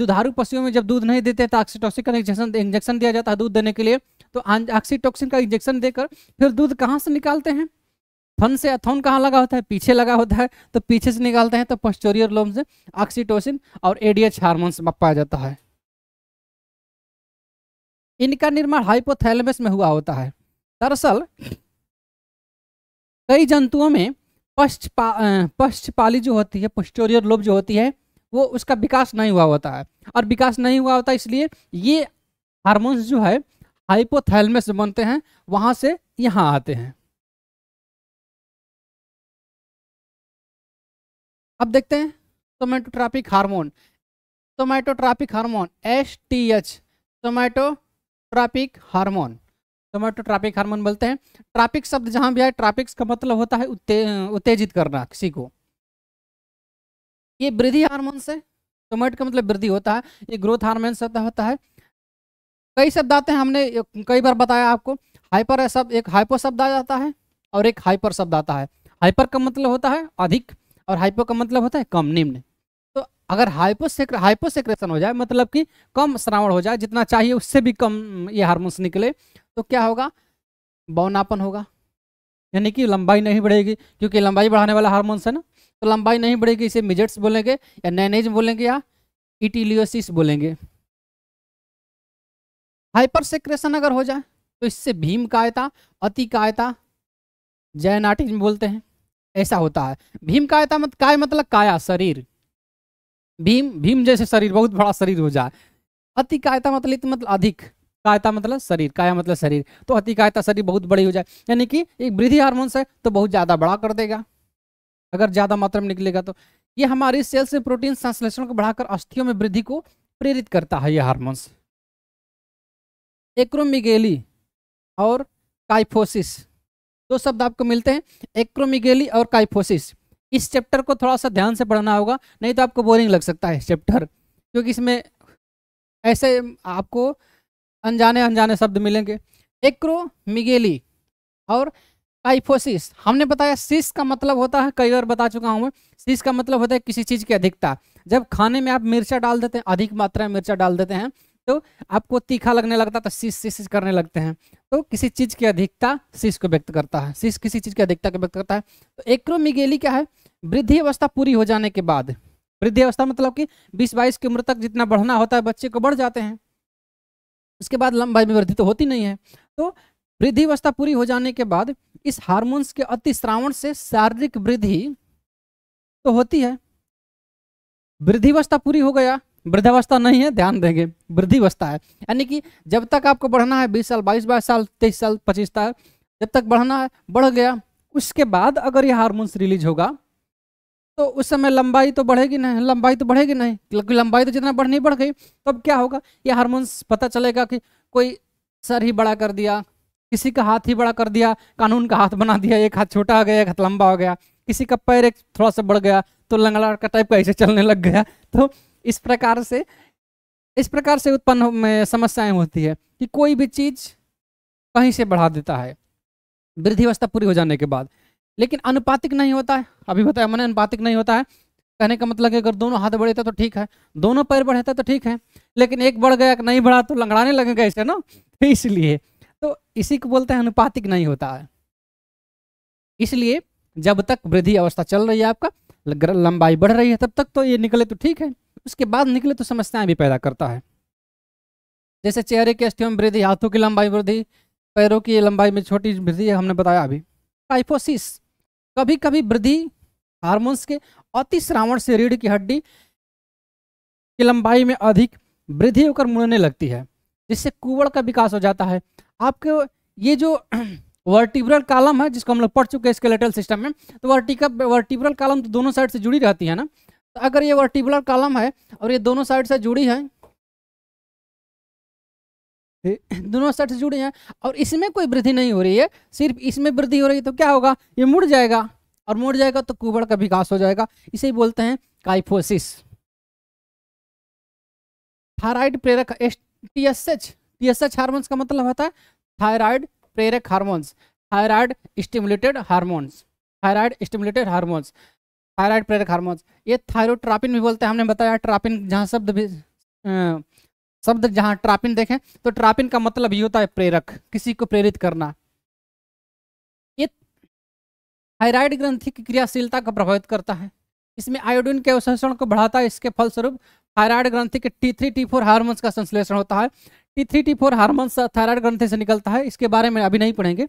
दुधारू पशुओं में जब दूध नहीं देते तो ऑक्सीटोसिन का इंजेक्शन इंजेक्शन दिया जाता है दूध देने के लिए तो ऑक्सीटोक्सिन का इंजेक्शन देकर फिर दूध कहाँ से निकालते हैं थन से अथोन कहाँ लगा होता है पीछे लगा होता है तो पीछे से निकालते हैं तो पोस्टोरियर लोम से ऑक्सीटोसिन और एडीएच हार्मोन्स पाया जाता है इनका निर्माण हाइपोथैलेमस में हुआ होता है दरअसल कई जंतुओं में पश्च पश्चपाली जो होती है पोस्टोरियर लोब जो होती है वो उसका विकास नहीं हुआ होता है और विकास नहीं हुआ होता इसलिए ये हार्मोन्स जो है हाइपोथैलमस बनते हैं वहाँ से यहाँ आते हैं अब देखते हैं somatotropic hormone somatotropic hormone S T H somatotropic hormone somatotropic hormone बोलते हैं ट्रापिक शब्द जहां भी आए ट्रापिक्स का मतलब होता है उत्ते, उत्तेजित करना किसी को ये वृद्धि हार्मोन से सोमैट का मतलब वृद्धि होता है ये ग्रोथ हार्मोन से होता है कई शब्द आते हैं हमने कई बार बताया आपको हाइपर शब्द एक हाइपो शब्द आ जाता है और एक हाइपर शब्द आता है हाइपर का मतलब होता है अधिक और हाइपो का मतलब होता है कम निम्न तो अगर हाइपोसेक्र हाइपोसेक्रेशन हो जाए मतलब कि कम श्रावण हो जाए जितना चाहिए उससे भी कम ये हार्मोन्स निकले तो क्या होगा बौनापन होगा यानी कि लंबाई नहीं बढ़ेगी क्योंकि लंबाई बढ़ाने वाला हार्मोन्स है ना तो लंबाई नहीं बढ़ेगी इसे मिजेट्स बोलेंगे या नैनेज बोलेंगे या इटिलियोसिस बोलेंगे हाइपर सेक्रेशन अगर हो जाए तो इससे भीम कायता अति कायता जैनाटिज बोलते हैं ऐसा होता है भीम कायता मत काय मतलब काया शरीर भीम भीम जैसे शरीर बहुत बड़ा शरीर हो जाए अति कायता मतलब मतलब अधिक कायता मतलब शरीर काया मतलब शरीर तो अति कायता शरीर बहुत बड़ी हो जाए यानी कि एक वृद्धि हार्मोन्स है तो बहुत ज़्यादा बड़ा कर देगा अगर ज़्यादा मात्रा में निकलेगा तो ये हमारी सेल से प्रोटीन संश्लेषण को बढ़ाकर अस्थियों में वृद्धि को प्रेरित करता है ये हारमोन्स एक्रोमिगेली और काइफोसिस दो शब्द आपको मिलते हैं एक्रोमिगेली और काइफोसिस इस चैप्टर को थोड़ा सा ध्यान से पढ़ना होगा नहीं तो आपको बोरिंग लग सकता है चैप्टर क्योंकि इसमें ऐसे आपको अनजाने अनजाने शब्द मिलेंगे एक्रोमिगेली और काइफोसिस हमने बताया सिस का मतलब होता है कई बार बता चुका हूँ मैं सिस का मतलब होता है किसी चीज़ की अधिकता जब खाने में आप मिर्चा डाल देते हैं अधिक मात्रा में मिर्चा डाल देते हैं तो आपको तीखा लगने लगता है तो सिस सिस करने लगते हैं तो किसी चीज की अधिकता शीश को व्यक्त करता है शीश किसी चीज की अधिकता को व्यक्त करता है तो एक्रोमिगेली क्या है वृद्धि अवस्था पूरी हो जाने के बाद वृद्धि अवस्था मतलब कि बीस बाईस की उम्र तक जितना बढ़ना होता है बच्चे को बढ़ जाते हैं उसके बाद लंबाई में वृद्धि तो होती नहीं है तो वृद्धि अवस्था पूरी हो जाने के बाद इस हार्मोन्स के अतिश्रावण से शारीरिक वृद्धि तो होती है वृद्धि अवस्था पूरी हो गया वृद्धावस्था नहीं है ध्यान देंगे वृद्धिवस्था है यानी कि जब तक आपको बढ़ना है बीस साल बाईस बाईस साल तेईस साल पच्चीस साल जब तक बढ़ना है बढ़ गया उसके बाद अगर ये हारमोन्स रिलीज होगा तो उस समय लंबाई तो बढ़ेगी नहीं लंबाई तो बढ़ेगी नहीं क्योंकि लंबाई तो जितना बढ़नी बढ़ गई तब तो क्या होगा ये हारमोन्स पता चलेगा कि कोई सर ही बड़ा कर दिया किसी का हाथ ही बड़ा कर दिया कानून का हाथ बना दिया एक हाथ छोटा हो गया एक हाथ लंबा हो गया किसी का पैर एक थोड़ा सा बढ़ गया तो लंगड़ा का टाइप का ऐसे चलने लग गया तो इस प्रकार से इस प्रकार से उत्पन्न समस्याएं होती है कि कोई भी चीज कहीं से बढ़ा देता है वृद्धि अवस्था पूरी हो जाने के बाद लेकिन अनुपातिक नहीं होता है अभी बताया मैंने अनुपातिक नहीं होता है कहने का मतलब अगर दोनों हाथ बढ़ेता तो ठीक है दोनों पैर बढ़ेता तो ठीक है लेकिन एक बढ़ गया नहीं बढ़ा तो लंगड़ाने लगेगा इसे ना इसलिए तो इसी को बोलते हैं अनुपातिक नहीं होता है इसलिए जब तक वृद्धि अवस्था चल रही है आपका लंबाई बढ़ रही है तब तक तो ये निकले तो ठीक है उसके बाद निकले तो समस्याएं भी पैदा करता है जैसे चेहरे के अस्थियों में वृद्धि हाथों की लंबाई वृद्धि पैरों की लंबाई में छोटी वृद्धि हमने बताया अभी टाइफोसिस कभी कभी वृद्धि हार्मोन्स के अतिश्रावण से रीढ़ की हड्डी की लंबाई में अधिक वृद्धि होकर मुड़ने लगती है जिससे कुवड़ का विकास हो जाता है आपके ये जो वर्टिब्रल कालम है जिसको हम लोग पढ़ चुके हैं स्केलेटल सिस्टम में तो वर्टिकल वर्टिब्रल कालम तो दोनों साइड से जुड़ी रहती है ना तो अगर ये वर्टिबुलर कॉलम है और ये दोनों साइड से जुड़ी है दोनों साइड से जुड़ी हैं और इसमें कोई वृद्धि नहीं हो रही है सिर्फ इसमें वृद्धि हो रही है तो क्या होगा ये मुड़ जाएगा और मुड़ जाएगा तो कुबड़ का विकास हो जाएगा इसे ही बोलते हैं काइफोसिस थायराइड प्रेरक एस टीएसएच हार्मोन्स का मतलब होता है थायराइड प्रेरक hormones thyroid stimulated hormones thyroid stimulated hormones thyroid प्रेरक हार्मोन्स ये थायरोट्रापिन भी बोलते हैं हमने बताया ट्रापिन जहाँ शब्द भी आ, शब्द जहाँ ट्रापिन देखें तो ट्रापिन का मतलब ये होता है प्रेरक किसी को प्रेरित करना ये थायराइड ग्रंथि की क्रियाशीलता को प्रभावित करता है इसमें आयोडीन के अवशोषण को बढ़ाता है इसके फलस्वरूप थायराइड ग्रंथि के T three T four hormones का संश्लेषण होता है T three T four hormones thyroid ग्रंथि से निकलता है इसके बारे में अभी नहीं पढ़ेंगे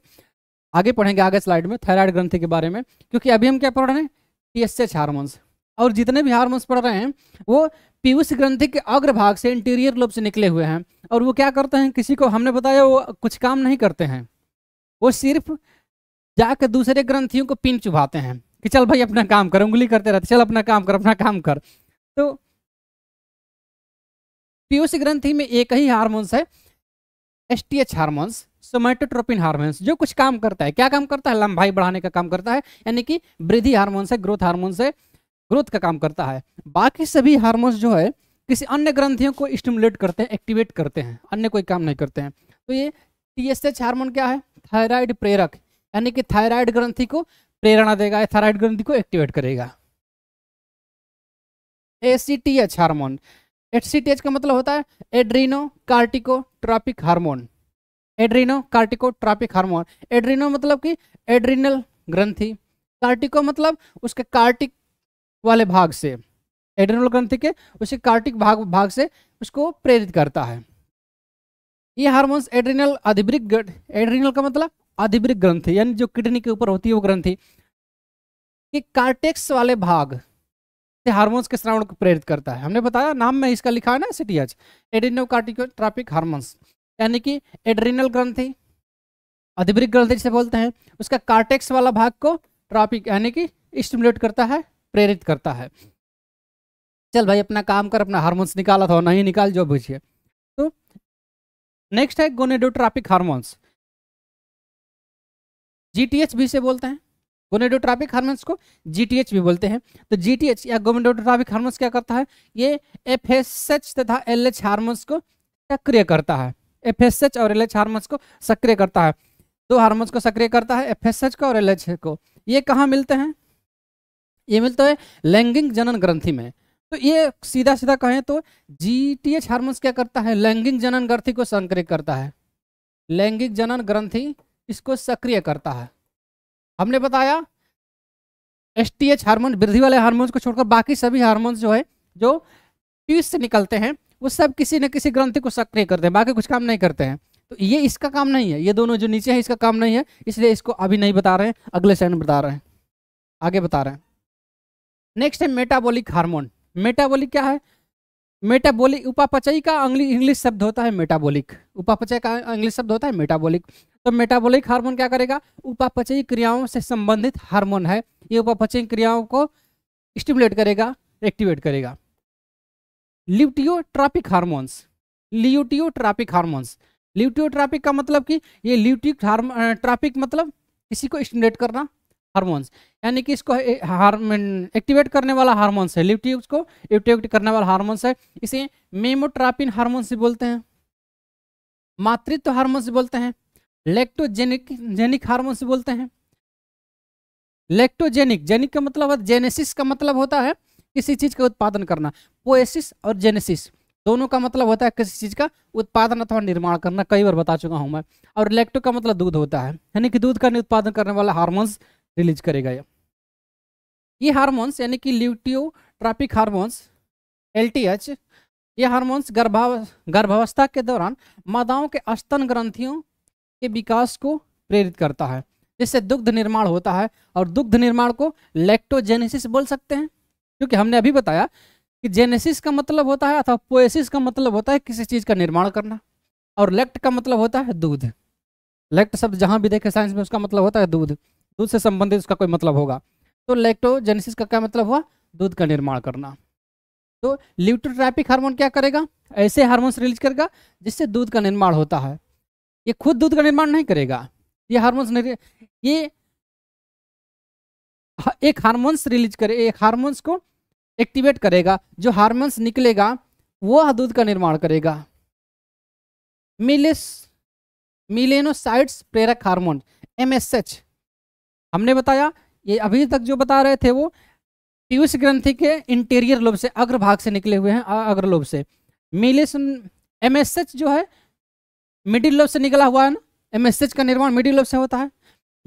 आगे पढ़ेंगे आगे स्लाइड में थायराइड ग्रंथि के बारे में क्योंकि अभी हम क्या पढ़ रहे हैं टी एस एच हारमोन्स और जितने भी हारमोन्स पढ़ रहे हैं वो पीयूष ग्रंथि के अग्रभाग से इंटीरियर लोब से निकले हुए हैं और वो क्या करते हैं किसी को हमने बताया वो कुछ काम नहीं करते हैं वो सिर्फ जाकर दूसरे ग्रंथियों को पिन चुभाते हैं कि चल भाई अपना काम कर उंगली करते रहते चल अपना काम कर अपना काम कर तो पीयूष ग्रंथि में एक ही हारमोन्स है S T H hormones somatotropin hormones जो कुछ काम करता है क्या काम करता है लंबाई बढ़ाने का काम करता है यानी कि वृद्धि हार्मोन से ग्रोथ हार्मोन से ग्रोथ का काम करता है बाकी सभी हार्मोन्स जो है किसी अन्य ग्रंथियों को स्टिमुलेट करते हैं एक्टिवेट करते हैं अन्य कोई काम नहीं करते हैं तो ये टी एस एच हार्मोन क्या है थायराइड प्रेरक यानी कि थायराइड ग्रंथि को प्रेरणा देगा थायराइड ग्रंथि को एक्टिवेट करेगा A C T H hormone H C T H का मतलब होता है adreno cortico tropic hormone adreno cortico tropic hormone adreno मतलब कि एड्रीनल ग्रंथि कार्टिको मतलब उसके कार्टिक वाले भाग से एड्रीनल ग्रंथि के उसके कार्टिक भाग भाग से उसको प्रेरित करता है ये हार्मोन्स एड्रीनल अधिवृक एड्रीनल का मतलब अधिवृक ग्रंथि यानी जो किडनी के ऊपर होती है वो ग्रंथि कि कार्टेक्स वाले भाग से हार्मोन्स के श्रावण को प्रेरित करता है हमने बताया नाम में इसका लिखा है ना C T H adreno cortico tropic hormones यानी कि एड्रिनल ग्रंथि अधिवृक ग्रंथि जिसे बोलते हैं उसका कार्टेक्स वाला भाग को ट्रॉपिक यानी कि स्टिमुलेट करता है प्रेरित करता है चल भाई अपना काम कर अपना हार्मोन्स निकाला था नहीं निकाल जो बुझिए तो नेक्स्ट है गोनेडोट्रॉपिक हार्मोन्स जीटीएच भी से बोलते हैं गोनेडोट्रॉपिक हार्मोन्स को जीटीएच भी बोलते हैं तो जीटीएच या गोनेडोट्रॉपिक हार्मोन्स क्या करता है ये एफएसएच तथा एलएच हार्मोन्स को सक्रिय करता है एफ और एल हार्मोन्स को सक्रिय करता है दो हार्मोन्स को सक्रिय करता है एफ को और एल को ये कहाँ मिलते हैं ये मिलता है लैंगिक जनन ग्रंथि में तो ये सीधा सीधा कहें तो जी टी एच हार्मोन्स क्या करता है लैंगिक जनन ग्रंथि को सक्रिय करता है लैंगिक जनन ग्रंथि इसको सक्रिय करता है हमने बताया एस टी एच हार्मोन वृद्धि वाले हार्मोन्स को छोड़कर बाकी सभी हार्मोन्स जो है जो पीस से निकलते हैं वो सब किसी न किसी ग्रंथि को सक्रिय करते हैं बाकी कुछ काम नहीं करते हैं तो ये इसका काम नहीं है ये दोनों जो नीचे है इसका काम नहीं है इसलिए इसको अभी नहीं बता रहे हैं अगले सेन बता रहे हैं आगे बता रहे हैं नेक्स्ट है मेटाबोलिक हार्मोन मेटाबोलिक क्या है मेटाबोलिक उपापचय का इंग्लिश शब्द होता है मेटाबोलिक उपापचय का इंग्लिश शब्द होता है मेटाबोलिक तो मेटाबोलिक हार्मोन क्या करेगा उपापचयी क्रियाओं से संबंधित हार्मोन है ये उपापचयी क्रियाओं को स्टिमुलेट करेगा एक्टिवेट करेगा ल्यूटियोट्रापिक हार्मोन्स ल्यूटियोट्रापिक हार्मोन्स ल्यूटियोट्रापिक का मतलब कि ये ल्यूटिक हार्म ट्रापिक मतलब इसी को स्टिमुलेट करना हार्मोन्स यानी कि इसको एक्टिवेट करने वाला हार्मोन्स है ल्यूटिक्स को एक्टिवेट करने वाला हार्मोन्स है इसे मेमोट्रापिन हारमोन से बोलते हैं मातृत्व हार्मोन से बोलते हैं लेक्टोजेनिक जेनिक हारमोन से बोलते हैं लेक्टोजेनिक जेनिक का मतलब जेनेसिस का मतलब होता है किसी चीज़ का उत्पादन करना पोएसिस और जेनेसिस दोनों का मतलब होता है किसी चीज़ का उत्पादन अथवा निर्माण करना कई बार बता चुका हूँ मैं और लेक्टो का मतलब दूध होता है यानी कि दूध का उत्पादन करने वाला हार्मोन्स रिलीज करेगा ये ये हार्मोन्स यानी कि ट्रॉपिक हार्मोन्स एल ये हार्मोन्स गर्भाव गर्भावस्था के दौरान मादाओं के स्तन ग्रंथियों के विकास को प्रेरित करता है जिससे दुग्ध निर्माण होता है और दुग्ध निर्माण को लेक्टोजेनेसिस बोल सकते हैं क्योंकि हमने अभी बताया कि जेनेसिस का मतलब होता है अथवा पोएसिस का मतलब होता है किसी चीज़ का निर्माण करना और लेक्ट का मतलब होता है दूध लेक्ट शब्द जहां भी देखे साइंस में उसका मतलब होता है दूध दूध से संबंधित उसका कोई मतलब होगा तो लेक्टोजेनेसिस का क्या मतलब हुआ दूध का निर्माण करना तो ल्यूटोट्रैपिक हार्मोन क्या करेगा ऐसे हार्मोन्स रिलीज करेगा जिससे दूध का निर्माण होता है ये खुद दूध का निर्माण नहीं करेगा ये हार्मोन्स ये एक हार्मोन्स रिलीज करे एक हार्मोन्स को एक्टिवेट करेगा जो हार्मोन्स निकलेगा वो दूध का निर्माण करेगा मिलिस मिलेनोसाइट्स प्रेरक हार्मोन एमएसएच हमने बताया ये अभी तक जो बता रहे थे वो पीयूष ग्रंथि के इंटीरियर लोब से अग्रभाग से निकले हुए हैं अग्र लोब से मिलिस एमएसएच जो है मिडिल लोब से निकला हुआ है ना एमएसएच का निर्माण मिडिल लोब से होता है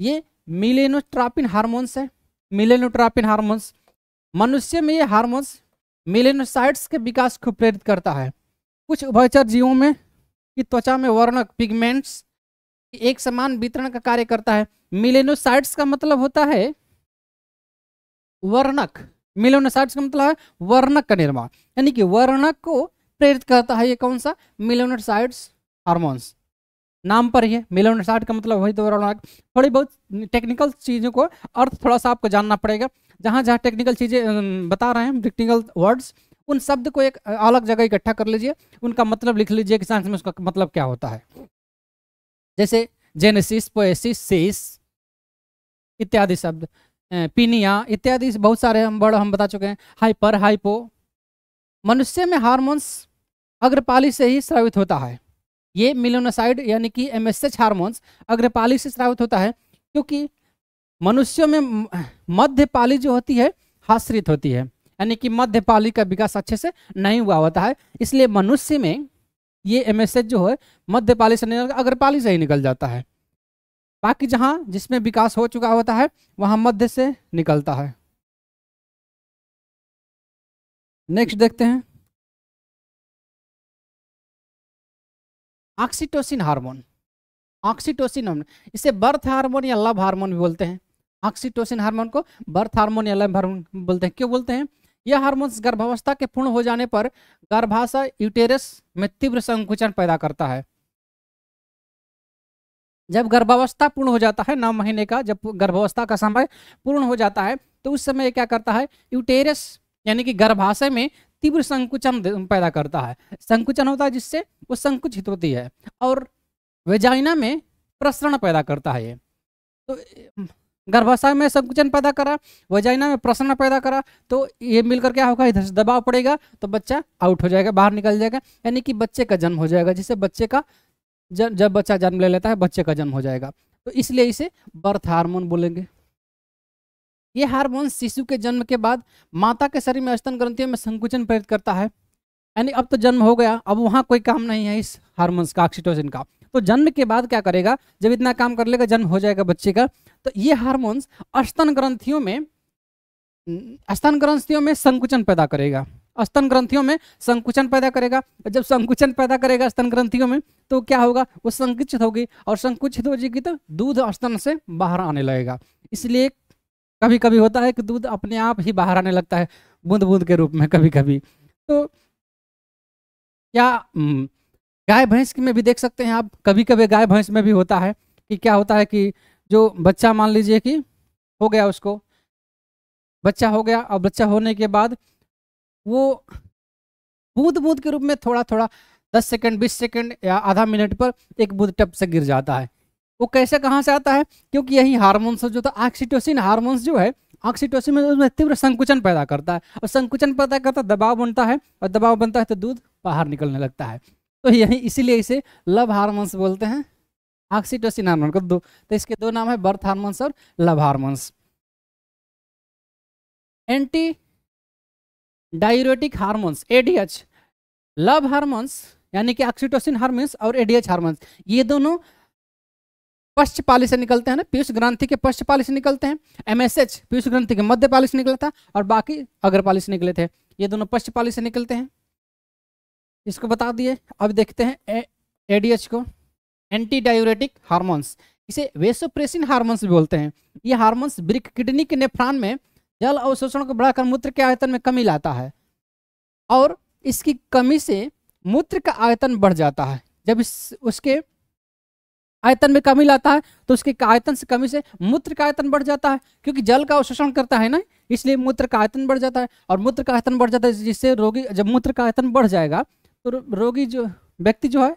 ये मिलेनोट्रापिन हार्मोन्स है मिलेनोट्रापिन हार्मोन्स मनुष्य में ये हार्मोन्स मिलेनोसाइट्स के विकास को प्रेरित करता है कुछ उभयचर जीवों में की त्वचा में वर्णक पिगमेंट्स एक समान वितरण का कार्य करता है मिलेनोसाइट्स का मतलब होता है वर्णक मिलोनोसाइट्स का मतलब है वर्णक का निर्माण यानी कि वर्णक को प्रेरित करता है ये कौन सा मिलोनोसाइट्स हार्मोन्स नाम पर ही है मिलन साठ का मतलब वही दोहराना थोड़ी बहुत टेक्निकल चीज़ों को अर्थ थोड़ा सा आपको जानना पड़ेगा जहाँ जहाँ टेक्निकल चीज़ें बता रहे हैं टेक्निकल वर्ड्स उन शब्द को एक अलग जगह इकट्ठा कर लीजिए उनका मतलब लिख लीजिए कि साइंस में उसका मतलब क्या होता है जैसे जेनेसिस पोएसिस सेस इत्यादि शब्द पीनिया इत्यादि बहुत सारे हम वर्ड हम बता चुके हैं हाइपर हाइपो मनुष्य में हार्मोन्स अग्रपाली से ही स्रावित होता है ये मिलोनासाइड यानी कि एम हार्मोन्स अग्रपाली से स्रावित होता है क्योंकि मनुष्यों में मध्यपाली जो होती है हाश्रित होती है यानी कि मध्यपाली का विकास अच्छे से नहीं हुआ होता है इसलिए मनुष्य में ये एम जो है मध्यपाली से नहीं अग्रपाली से ही निकल जाता है बाकी जहाँ जिसमें विकास हो चुका होता है वहाँ मध्य से निकलता है नेक्स्ट देखते हैं ऑक्सीटोसिन हार्मोन ऑक्सीटोसिन हार्मोन इसे बर्थ हार्मोन या लव हार्मोन भी बोलते हैं ऑक्सीटोसिन हार्मोन को बर्थ हार्मोन या लव हार्मोन बोलते हैं क्यों बोलते हैं यह हार्मोन गर्भावस्था के पूर्ण हो जाने पर गर्भाशय यूटेरस में तीव्र संकुचन पैदा करता है जब गर्भावस्था पूर्ण हो जाता है नौ महीने का जब गर्भावस्था का समय पूर्ण हो जाता है तो उस समय क्या करता है यूटेरस यानी कि गर्भाशय में तीव्र संकुचन पैदा करता है संकुचन होता है जिससे वो संकुचित होती है और वेजाइना में प्रसरण पैदा करता है ये तो गर्भाशय में संकुचन पैदा करा वजाइना में प्रसन्न पैदा करा तो ये मिलकर क्या होगा इधर से दबाव पड़ेगा तो बच्चा आउट हो जाएगा बाहर निकल जाएगा यानी कि बच्चे का जन्म हो जाएगा जिससे बच्चे का जब बच्चा जन्म ले लेता है बच्चे का जन्म हो जाएगा तो इसलिए इसे बर्थ हार्मोन बोलेंगे ये हार्मोन शिशु के जन्म के बाद माता के शरीर में स्तन ग्रंथियों में संकुचन प्रेरित करता है यानी अब तो जन्म हो गया अब वहाँ कोई काम नहीं है इस हार्मोन्स का ऑक्सीटोसिन का तो जन्म के बाद क्या करेगा जब इतना काम कर लेगा जन्म हो जाएगा बच्चे का तो ये हार्मोन्स अस्तन ग्रंथियों में स्तन ग्रंथियों में संकुचन पैदा करेगा स्तन ग्रंथियों में संकुचन पैदा करेगा जब संकुचन पैदा करेगा स्तन ग्रंथियों में तो क्या होगा वो संकुचित होगी और संकुचित हो जाएगी तो दूध स्तन से बाहर आने लगेगा इसलिए कभी कभी होता है कि दूध अपने आप ही बाहर आने लगता है बूंद बूंद के रूप में कभी कभी तो क्या हम्म, गाय भैंस में भी देख सकते हैं आप कभी कभी गाय भैंस में भी होता है कि क्या होता है कि जो बच्चा मान लीजिए कि हो गया उसको बच्चा हो गया और बच्चा होने के बाद वो बूंद बूंद के रूप में थोड़ा थोड़ा दस सेकंड बीस सेकंड या आधा मिनट पर एक बूंद टप से गिर जाता है वो कैसे कहाँ से आता है क्योंकि यही हार्मोन्स जो था तो ऑक्सीटोसिन हार्मोन्स जो है ऑक्सीटोसिन में उसमें तीव्र संकुचन पैदा करता है और संकुचन पैदा करता है दबाव बनता है और दबाव बनता है तो दूध बाहर निकलने लगता है तो यही इसीलिए इसे लव हार्मोन्स बोलते हैं ऑक्सीटोसिन हार्मोन का दो तो इसके दो नाम है बर्थ हार्मोन्स और love hormones anti diuretic hormones ADH love hormones यानी कि ऑक्सीटोसिन हार्मोन्स और एडीएच हार्मोन्स ये दोनों पश्च पाली से निकलते हैं ना पीयूष ग्रंथि के पश्च पाली से निकलते हैं एमएसएच पीयूष ग्रंथि के मध्य पाली से निकला था और बाकी अग्र पाली से निकले थे ये दोनों पश्च पाली से निकलते हैं इसको बता दिए अब देखते हैं एडीएच को एंटी डायोरेटिक हार्मोन्स इसे वेसोप्रेसिन हार्मोन्स भी बोलते हैं ये हार्मोन्स ब्रिक किडनी के नेफ्रान में जल अवशोषण को बढ़ाकर मूत्र के आयतन में कमी लाता है और इसकी कमी से मूत्र का आयतन बढ़ जाता है जब इस उसके आयतन में कमी लाता है तो उसके आयतन से कमी से मूत्र का आयतन बढ़ जाता है क्योंकि जल का अवशोषण करता है ना इसलिए मूत्र का आयतन बढ़ जाता है और मूत्र का आयतन बढ़ जाता है जिससे रोगी जब मूत्र का आयतन बढ़ जाएगा तो रोगी जो व्यक्ति जो है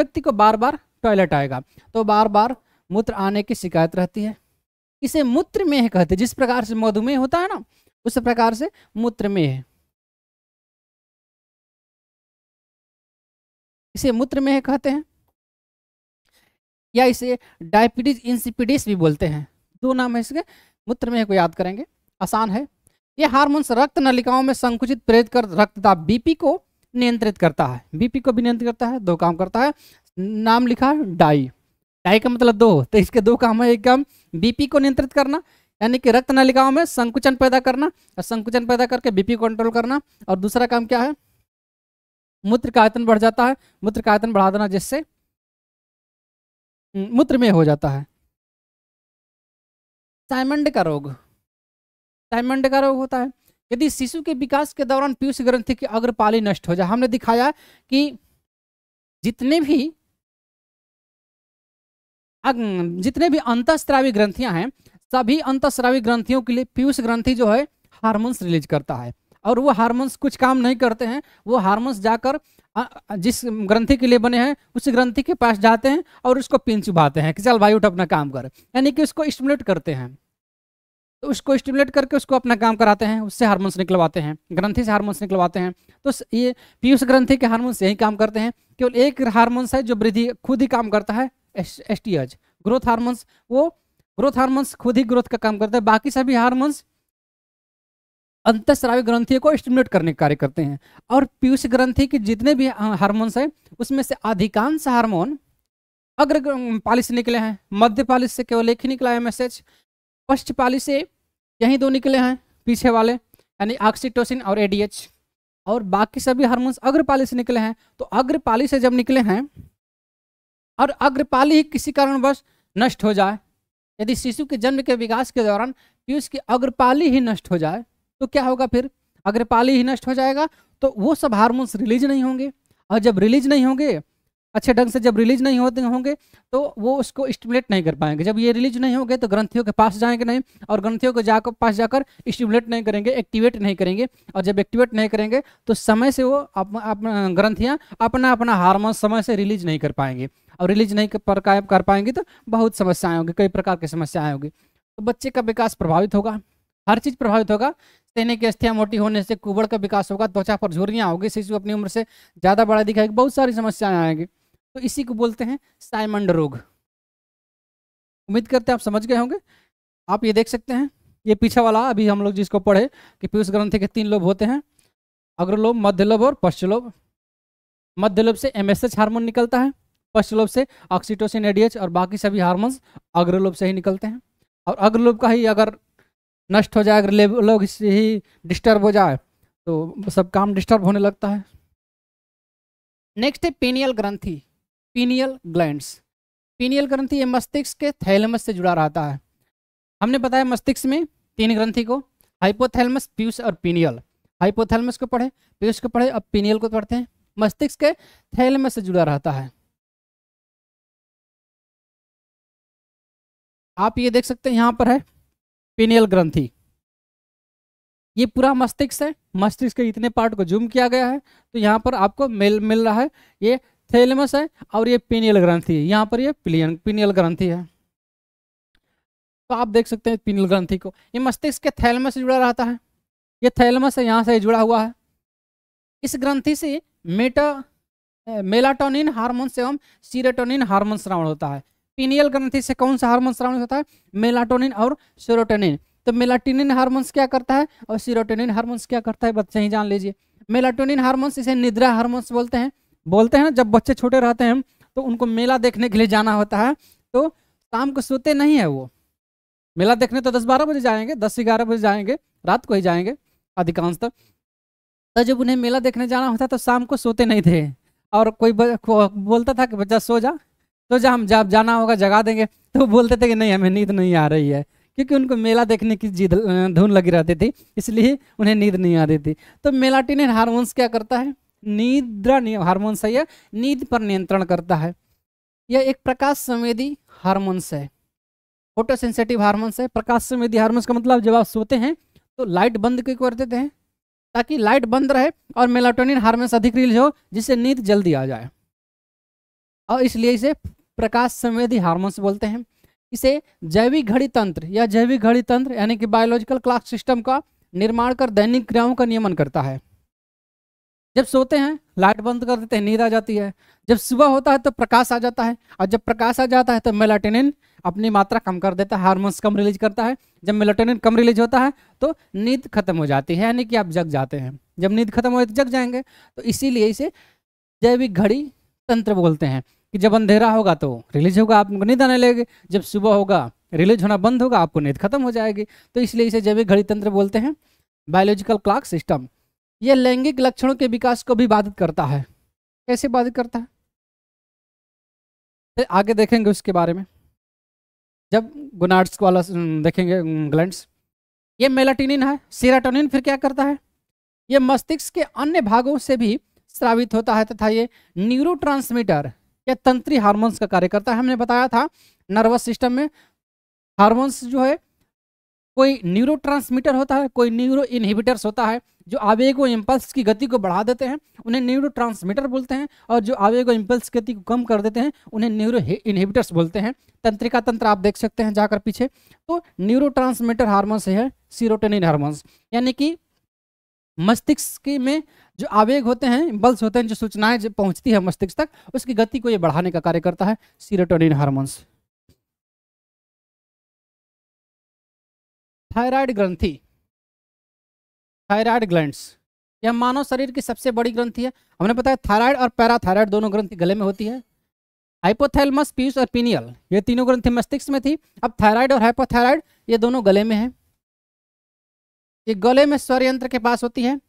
व्यक्ति को बार बार टॉयलेट आएगा तो बार बार मूत्र आने की शिकायत रहती है इसे मूत्र में कहते जिस प्रकार से मधुमेह होता है ना उस प्रकार से मूत्र में इसे मूत्र में कहते हैं या इसे डायबिटीज इंसिपिडिस भी बोलते हैं दो नाम है इसके मूत्र में को याद करेंगे आसान है ये हार्मोन्स रक्त नलिकाओं में संकुचित प्रेरित कर रक्तदाब बीपी को नियंत्रित करता है बीपी को भी नियंत्रित करता है दो काम करता है नाम लिखा डाई डाई का मतलब दो तो इसके दो काम है एक काम बीपी को नियंत्रित करना यानी कि रक्त नलिकाओं में संकुचन पैदा करना और संकुचन पैदा करके बीपी को कंट्रोल करना और दूसरा काम क्या है मूत्र का आयतन बढ़ जाता है मूत्र का आयतन बढ़ा देना जिससे हम्म, मूत्र में हो जाता है साइमंड का रोग साइमंड का रोग होता है यदि शिशु के विकास के दौरान पीयूष ग्रंथि की अग्रपाली नष्ट हो जाए हमने दिखाया कि जितने भी जितने भी अंतस्त्रावी ग्रंथियां हैं सभी अंतस्त्रावी ग्रंथियों के लिए पीयूष ग्रंथि जो है हार्मोन्स रिलीज करता है और वो हार्मोन्स कुछ काम नहीं करते हैं वो हार्मोन्स जाकर जिस ग्रंथि के लिए बने हैं उस ग्रंथि के पास जाते हैं और उसको पिन चुभाते हैं कि चल भाई उठ अपना काम कर यानी कि उसको स्टिमुलेट करते हैं तो उसको स्टिमुलेट करके उसको अपना काम कराते हैं उससे हार्मोन्स निकलवाते हैं ग्रंथि से हार्मोन्स निकलवाते हैं तो ये पीयूष ग्रंथि के हार्मोन्स यही काम करते हैं केवल एक हार्मोन्स है जो वृद्धि खुद ही काम करता है एस ग्रोथ हार्मोन्स वो ग्रोथ हार्मोन्स खुद ही ग्रोथ का काम करता है बाकी सभी हार्मोन्स अंतस्रावी ग्रंथि को स्टिमुलेट करने का कार्य करते हैं और पीयूष ग्रंथि के जितने भी हार्मोन्स हैं उसमें से अधिकांश हार्मोन अग्र पाली से निकले हैं मध्य पाली से केवल एक ही निकला है मैसेज पश्च पाली से यही दो निकले हैं पीछे वाले यानी ऑक्सीटोसिन और एडीएच और बाकी सभी हार्मोन्स अग्रपाली से निकले हैं तो अग्रपाली से जब निकले हैं और अग्रपाली ही किसी कारणवश नष्ट हो जाए यदि शिशु के जन्म के विकास के दौरान पीयूष की अग्रपाली ही नष्ट हो जाए तो क्या होगा फिर अग्रपाली ही नष्ट हो जाएगा तो वो सब हारमोन्स रिलीज नहीं होंगे और जब रिलीज नहीं होंगे अच्छे ढंग से जब रिलीज नहीं होते होंगे तो वो उसको स्टिमुलेट नहीं कर पाएंगे जब ये रिलीज नहीं होंगे तो ग्रंथियों के पास जाएंगे नहीं और ग्रंथियों के जाकर पास जाकर स्टिमुलेट नहीं करेंगे एक्टिवेट नहीं करेंगे और जब एक्टिवेट नहीं करेंगे तो समय से वो अप, ग्रंथियाँ अपना अपना हारमोन समय से रिलीज नहीं कर पाएंगे और रिलीज नहीं कर, कर पाएंगे तो बहुत समस्याएँ होंगी कई प्रकार की समस्याएँ होंगी तो बच्चे का विकास प्रभावित होगा हर चीज़ प्रभावित होगा सेने की अस्थियां मोटी होने से कुबड़ का विकास होगा त्वचा पर झुरियाँ होगी शिशु अपनी उम्र से ज़्यादा बड़ा दिखाएगी बहुत सारी समस्याएं आएंगी तो इसी को बोलते हैं साइमंड रोग उम्मीद करते हैं आप समझ गए होंगे आप ये देख सकते हैं ये पीछे वाला अभी हम लोग जिसको पढ़े कि पीयूष ग्रंथि के तीन लोभ होते हैं अग्रलोभ मध्यलोभ और पश्चलोभ मध्यलोभ से एम हार्मोन निकलता है पश्चलोभ से ऑक्सीटोसिन एडीएच और बाकी सभी हार्मोन्स अग्रलोभ से ही निकलते हैं और अग्रलोभ का ही अगर नष्ट हो जाए अगर लोग इससे ही डिस्टर्ब हो जाए तो सब काम डिस्टर्ब होने लगता है नेक्स्ट है पीनियल ग्रंथी पीनियल ग्लैंड्स पीनियल ग्रंथी ये मस्तिष्क के थैलमस से जुड़ा रहता है हमने बताया मस्तिष्क में तीन ग्रंथी को हाइपोथैलमस प्यूस और पीनियल हाइपोथैलमस को पढ़े प्यूस को पढ़े अब पीनियल को पढ़ते हैं मस्तिष्क के थैलमस से जुड़ा रहता है आप ये देख सकते हैं यहाँ पर है पिनियल ग्रंथि ये पूरा मस्तिष्क है मस्तिष्क के इतने पार्ट को जूम किया गया है तो यहाँ पर आपको मेल मिल रहा है ये थेलमस है और ये पिनियल ग्रंथि है यहाँ पर ये पिलियन पिनियल ग्रंथि है तो आप देख सकते हैं पिनियल ग्रंथि को ये मस्तिष्क के थैलेमस जुड़ा रहता है ये थैलेमस है यहाँ से जुड़ा हुआ है इस ग्रंथि से मेटा मेलाटोनिन हार्मोन्स एवं सीरेटोनिन हार्मोन राउंड होता है पीनियल ग्रंथि से कौन सा हार्मोन स्रावित होता है मेलाटोनिन और सेरोटोनिन तो मेलाटोनिन हार्मोन्स क्या करता है और सीरोटोनिन हार्मोन्स क्या करता है बच्चे ही जान लीजिए मेलाटोनिन हार्मोन्स इसे निद्रा हार्मोन्स बोलते हैं बोलते हैं ना जब बच्चे छोटे रहते हैं तो उनको मेला देखने के लिए जाना होता है तो शाम को सोते नहीं है वो मेला देखने तो दस बारह बजे जाएंगे दस ग्यारह बजे जाएंगे रात को ही जाएंगे अधिकांश तक तो जब उन्हें मेला देखने जाना होता तो शाम को सोते नहीं थे और कोई बोलता था कि बच्चा सो जा तो जब हम जब जाना होगा जगा देंगे तो बोलते थे कि नहीं हमें नींद नहीं आ रही है क्योंकि उनको मेला देखने की जिद धुन लगी रहती थी इसलिए उन्हें नींद नहीं आती थी तो मेलाटिन हारमोन्स क्या करता है निद्रा हारमोन्स है यह नींद पर नियंत्रण करता है यह एक प्रकाश संवेदी हारमोन्स है फोटोसेंसिटिव हारमोन्स है प्रकाश संवेदी हारमोन्स का मतलब जब आप सोते हैं तो लाइट बंद क्यों कर देते हैं ताकि लाइट बंद रहे और मेलाटोनिन हारमोन्स अधिक रिलीज हो जिससे नींद जल्दी आ जाए और इसलिए इसे प्रकाश संवेदी हार्मोन्स बोलते हैं इसे जैविक घड़ी तंत्र या जैविक घड़ी तंत्र यानी कि बायोलॉजिकल क्लॉक सिस्टम का निर्माण कर दैनिक क्रियाओं का नियमन करता है जब सोते हैं लाइट बंद कर देते हैं नींद आ जाती है जब सुबह होता है तो प्रकाश आ जाता है और जब प्रकाश आ जाता है तो मेलाटेनिन अपनी मात्रा कम कर देता है हार्मोन्स कम रिलीज करता है जब मेलाटेनिन कम रिलीज होता है तो नींद खत्म हो जाती है यानी कि आप जग जाते हैं जब नींद खत्म हो जाती तो जग जाएंगे तो इसीलिए इसे जैविक घड़ी तंत्र बोलते हैं कि जब अंधेरा होगा तो रिलीज होगा आपको नींद आने लगेगी जब सुबह होगा रिलीज होना बंद होगा आपको नींद खत्म हो जाएगी तो इसलिए इसे जैविक घड़ी तंत्र बोलते हैं बायोलॉजिकल क्लॉक सिस्टम यह लैंगिक लक्षणों के विकास को भी बाधित करता है कैसे बाधित करता है आगे देखेंगे उसके बारे में जब गुनाड्स वाला देखेंगे ग्लैंड्स ये मेलाटिनिन है सीराटोनिन फिर क्या करता है ये मस्तिष्क के अन्य भागों से भी स्रावित होता है तथा ये न्यूरो या तंत्री हार्मोन्स का कार्य करता है हमने बताया था नर्वस सिस्टम में हार्मोन्स जो है कोई न्यूरो होता है कोई न्यूरो इनहिबिटर्स होता है जो आवेगो इम्पल्स की गति को बढ़ा देते हैं उन्हें न्यूरो बोलते हैं और जो आवेगो इम्पल्स की गति को कम कर देते हैं उन्हें न्यूरो इनहिबिटर्स बोलते हैं तंत्रिका तंत्र आप देख सकते हैं जाकर पीछे तो न्यूरो ट्रांसमीटर हार्मोन्स है सीरोटेनिन हार्मोन्स यानी कि मस्तिष्क में जो आवेग होते हैं बल्स होते हैं जो सूचनाएं जब पहुंचती है मस्तिष्क तक उसकी गति को ये बढ़ाने का कार्य करता है सीरोटोनिन हार्मोन्स थायराइड ग्रंथि थायराइड ग्लैंड्स यह मानव शरीर की सबसे बड़ी ग्रंथि है हमने पता है थायराइड और पैराथायराइड दोनों ग्रंथि गले में होती है हाइपोथैलमस पीयूष और पीनियल ये तीनों ग्रंथि मस्तिष्क में थी अब थायराइड और हाइपोथायराइड ये दोनों गले में है कि गले में स्वर यंत्र के पास होती है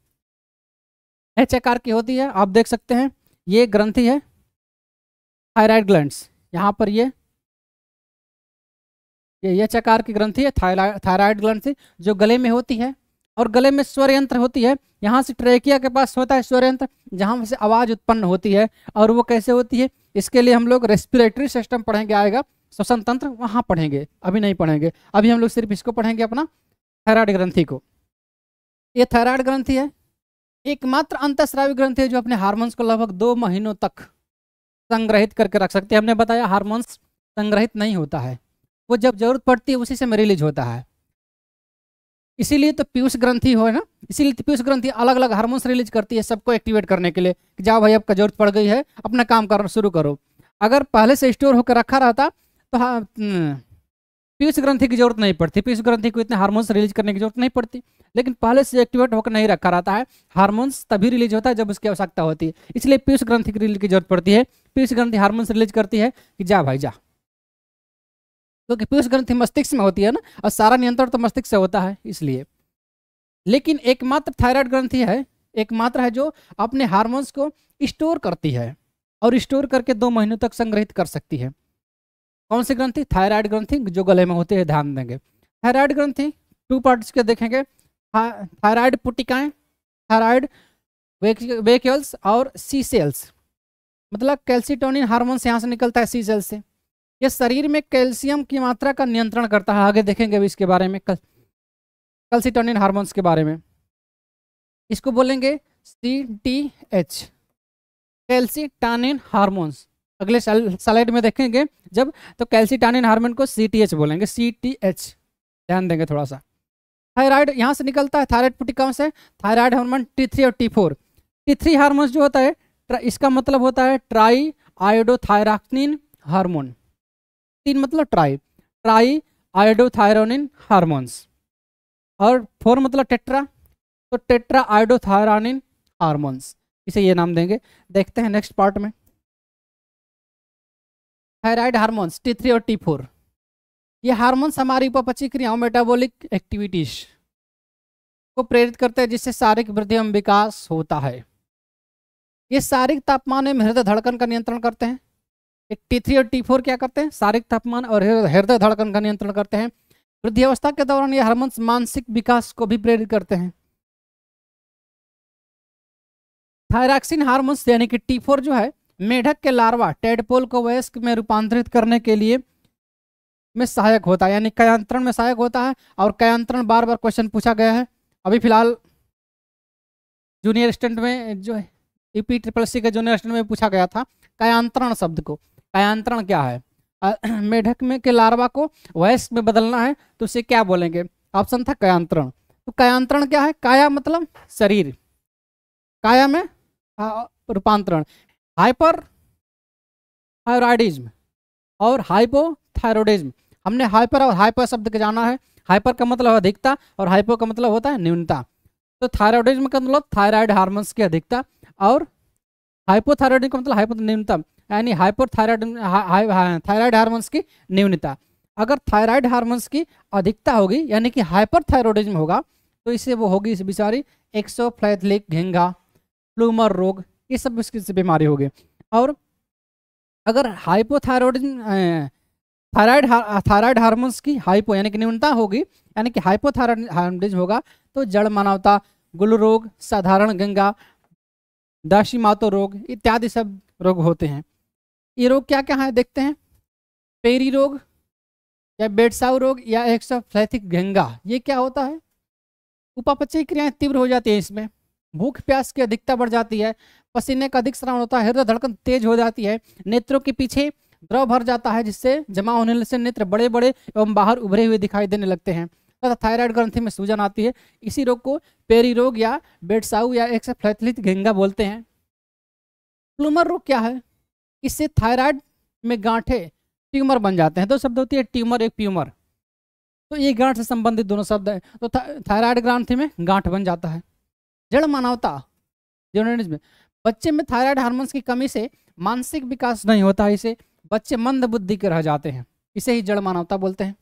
एच आकार की होती है आप देख सकते हैं ये ग्रंथि है थायराइड ग्लैंड्स यहाँ पर ये ये एच आकार की ग्रंथि है थायराइड ग्लैंड जो गले में होती है और गले में स्वर यंत्र होती है यहाँ से ट्रेकिया के पास होता है स्वर यंत्र जहाँ से आवाज़ उत्पन्न होती है और वो कैसे होती है इसके लिए हम लोग रेस्पिरेटरी सिस्टम पढ़ेंगे आएगा श्वसन तंत्र वहाँ पढ़ेंगे अभी नहीं पढ़ेंगे अभी हम लोग सिर्फ इसको पढ़ेंगे अपना थायराइड ग्रंथि को ये थायराइड ग्रंथि है एकमात्र अंतस्रावी ग्रंथि है जो अपने हार्मोन्स को लगभग दो महीनों तक संग्रहित करके रख सकती है हमने बताया हार्मोन्स संग्रहित नहीं होता है वो जब जरूरत पड़ती है उसी से रिलीज होता है इसीलिए तो पीयूष ग्रंथि हो ना इसीलिए तो पीयूष ग्रंथि अलग अलग हार्मोन्स रिलीज करती है सबको एक्टिवेट करने के लिए कि जाओ भाई आपका जरूरत पड़ गई है अपना काम करना शुरू करो अगर पहले से स्टोर होकर रखा रहता तो हाँ हम्म, पीयूष ग्रंथि की जरूरत नहीं पड़ती पीयूष ग्रंथि को इतने हार्मोन्स रिलीज करने की जरूरत नहीं पड़ती लेकिन पहले से एक्टिवेट होकर नहीं रखा रहता है हार्मोन्स तभी रिलीज होता है जब उसकी आवश्यकता होती है इसलिए पीयूष ग्रंथि की की जरूरत पड़ती है पीयूष ग्रंथि हार्मोन्स रिलीज करती है कि जा भाई जा क्योंकि पीयूष ग्रंथि मस्तिष्क में होती है ना और सारा नियंत्रण तो मस्तिष्क से होता है इसलिए लेकिन एकमात्र थायराइड ग्रंथि है एकमात्र है जो अपने हार्मोन्स को स्टोर करती है और स्टोर करके दो महीनों तक संग्रहित कर सकती है कौन सी ग्रंथि थायराइड ग्रंथि जो गले में होते हैं ध्यान देंगे थायराइड ग्रंथि टू पार्ट्स के देखेंगे थायराइड पुटिकाएं थायराइड वेकल्स और सी सेल्स मतलब कैल्सिटोनिन हार्मोन्स यहाँ से निकलता है सी सेल्स से ये शरीर में कैल्शियम की मात्रा का नियंत्रण करता है आगे देखेंगे अभी इसके बारे में कल कैल्सिटोनिन हार्मोन्स के बारे में इसको बोलेंगे C T H calcitonin hormones अगले स्लाइड में देखेंगे जब तो कैल्सिटानिन हार्मोन को सी बोलेंगे सी ध्यान देंगे थोड़ा सा थायराइड यहाँ से निकलता है थायराइड पुटिकाओं से थायराइड हार्मोन टी थ्री और T four T three hormone जो होता है इसका मतलब होता है ट्राई आयोडोथायराक्निन हार्मोन तीन मतलब ट्राई ट्राई आयोडोथायरोनिन हार्मोन्स और फोर मतलब टेट्रा तो टेट्रा आयोडोथायरानिन हार्मोन्स इसे ये नाम देंगे देखते हैं नेक्स्ट पार्ट में थायराइड हार्मोन्स टी थ्री और टी फोर ये हार्मोन्स हमारी उपापची क्रियाओं मेटाबॉलिक एक्टिविटीज को प्रेरित करते हैं जिससे शारीरिक वृद्धि एवं विकास होता है ये शारीरिक तापमान एवं हृदय धड़कन का नियंत्रण करते हैं एक टी थ्री और टी फोर क्या करते हैं शारीरिक तापमान और हृदय धड़कन का नियंत्रण करते हैं वृद्धि अवस्था के दौरान ये हार्मोन्स मानसिक विकास को भी प्रेरित करते हैं थायराक्सिन हार्मोन्स यानी कि टी फोर जो है मेढक के लार्वा टेडपोल को वयस्क में रूपांतरित करने के लिए में सहायक होता है यानी कयांत्रण में सहायक होता है और कयांत्रण बार बार क्वेश्चन पूछा गया है अभी फिलहाल जूनियर स्टेंट में जो है यूपी ट्रिपल सी के जूनियर स्टेंट में पूछा गया था कयांत्रण शब्द को कयांत्रण क्या है मेढक में के लार्वा को वयस्क में बदलना है तो उसे क्या बोलेंगे ऑप्शन था कयांत्रण तो कयांत्रण क्या है काया मतलब शरीर काया में हाँ, रूपांतरण हाइपर थायरॉयडिज्म और हाइपोथायरोडिज्म हमने हाइपर और हाइपर शब्द के जाना है हाइपर का मतलब अधिकता और हाइपो का मतलब होता है न्यूनता तो थायरॉयडिज्म का मतलब थायराइड हार्मोन्स की अधिकता और हाइपोथायरॉइड का मतलब हाइपो न्यूनता यानी हाइपोथायरॉइड थायराइड हार्मोन्स की न्यूनता अगर थायराइड हार्मोन्स की अधिकता होगी यानी कि हाइपर होगा तो इससे वो होगी इस बिचारी एक्सोफ्लैथलिक घेंगा फ्लूमर रोग ये सब उसकी बीमारी होगी और अगर हाइपोथायरॉयडिज्म थायराइड थायराइड हार्मोन्स की हाइपो यानी कि न्यूनता होगी यानी कि हाइपोथायरॉयडिज्म होगा तो जड़ मानवता गुल रोग साधारण गंगा दाशी मातो रोग इत्यादि सब रोग होते हैं ये रोग क्या क्या है देखते हैं पेरी रोग या बेडसाऊ रोग या एक्सोफ्लैथिक गंगा ये क्या होता है उपापचय क्रियाएं तीव्र हो जाती है इसमें भूख प्यास की अधिकता बढ़ जाती है पसीने का अधिक श्रवण होता है हृदय धड़कन तेज हो जाती है नेत्रों के पीछे द्रव भर जाता है जिससे जमा होने से नेत्र बड़े बड़े एवं बाहर उभरे हुए दिखाई देने लगते हैं तथा थायराइड ग्रंथि में सूजन आती है इसी रोग को पेरी रोग या बेडसाऊ या एक्सफ्लैथलित घेंगा बोलते हैं ट्यूमर रोग क्या है इससे थायराइड में गांठे ट्यूमर बन जाते हैं दो शब्द होती है ट्यूमर एक प्यूमर तो ये गांठ से संबंधित दोनों शब्द है तो थायराइड ग्रंथि में गांठ बन जाता है जड़ मानवता जर्नलिज्म बच्चे में थायराइड हार्मोन्स की कमी से मानसिक विकास नहीं होता है इसे बच्चे मंद बुद्धि के रह जाते हैं इसे ही जड़ मानवता बोलते हैं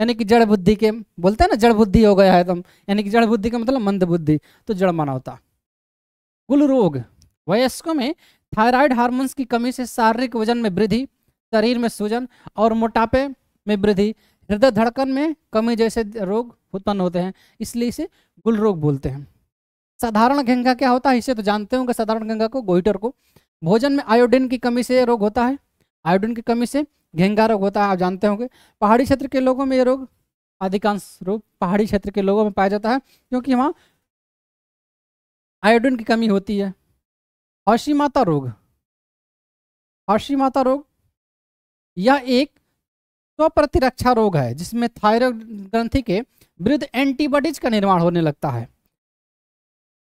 यानी कि जड़ बुद्धि के बोलते हैं ना जड़ बुद्धि हो गया है एकदम यानी कि जड़ बुद्धि का मतलब मंद बुद्धि तो जड़ मानवता कुल रोग वयस्कों में थायराइड हार्मोन्स की कमी से शारीरिक वजन में वृद्धि शरीर में सूजन और मोटापे में वृद्धि हृदय धड़कन में कमी जैसे रोग उत्पन्न होते हैं इसलिए इसे गुल रोग बोलते हैं साधारण गंगा क्या होता है इसे तो जानते होंगे साधारण गंगा को गोइटर को भोजन में आयोडीन की कमी से रोग होता है आयोडीन की कमी से घेंगा रोग होता है आप जानते होंगे पहाड़ी क्षेत्र के लोगों में ये रोग अधिकांश रोग पहाड़ी क्षेत्र के लोगों में पाया जाता है क्योंकि वहाँ आयोडीन की कमी होती है हर्षी माता रोग हर्षी माता रोग यह एक स्वप्रतिरक्षा रोग है जिसमें थायरॉयड ग्रंथि के विरुद्ध एंटीबॉडीज का निर्माण होने लगता है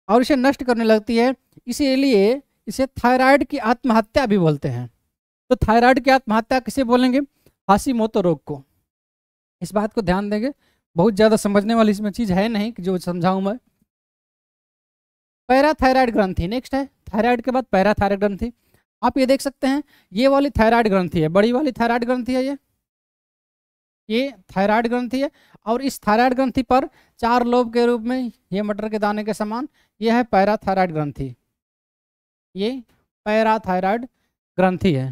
और इसे नष्ट करने लगती है इसीलिए इसे थायराइड की आत्महत्या भी बोलते हैं तो थायराइड की आत्महत्या किसे बोलेंगे हाँसी मोतो रोग को इस बात को ध्यान देंगे बहुत ज़्यादा समझने वाली इसमें चीज़ है नहीं कि जो समझाऊँ मैं पैराथायराइड ग्रंथि नेक्स्ट है थायराइड के बाद पैराथायराइड ग्रंथि आप ये देख सकते हैं ये वाली थायराइड ग्रंथि है बड़ी वाली थायराइड ग्रंथि है ये ये थायराइड ग्रंथि है और इस थायराइड ग्रंथि पर चार लोब के रूप में ये मटर के दाने के समान ये है पैराथायराइड ग्रंथि ये पैराथायराइड ग्रंथि है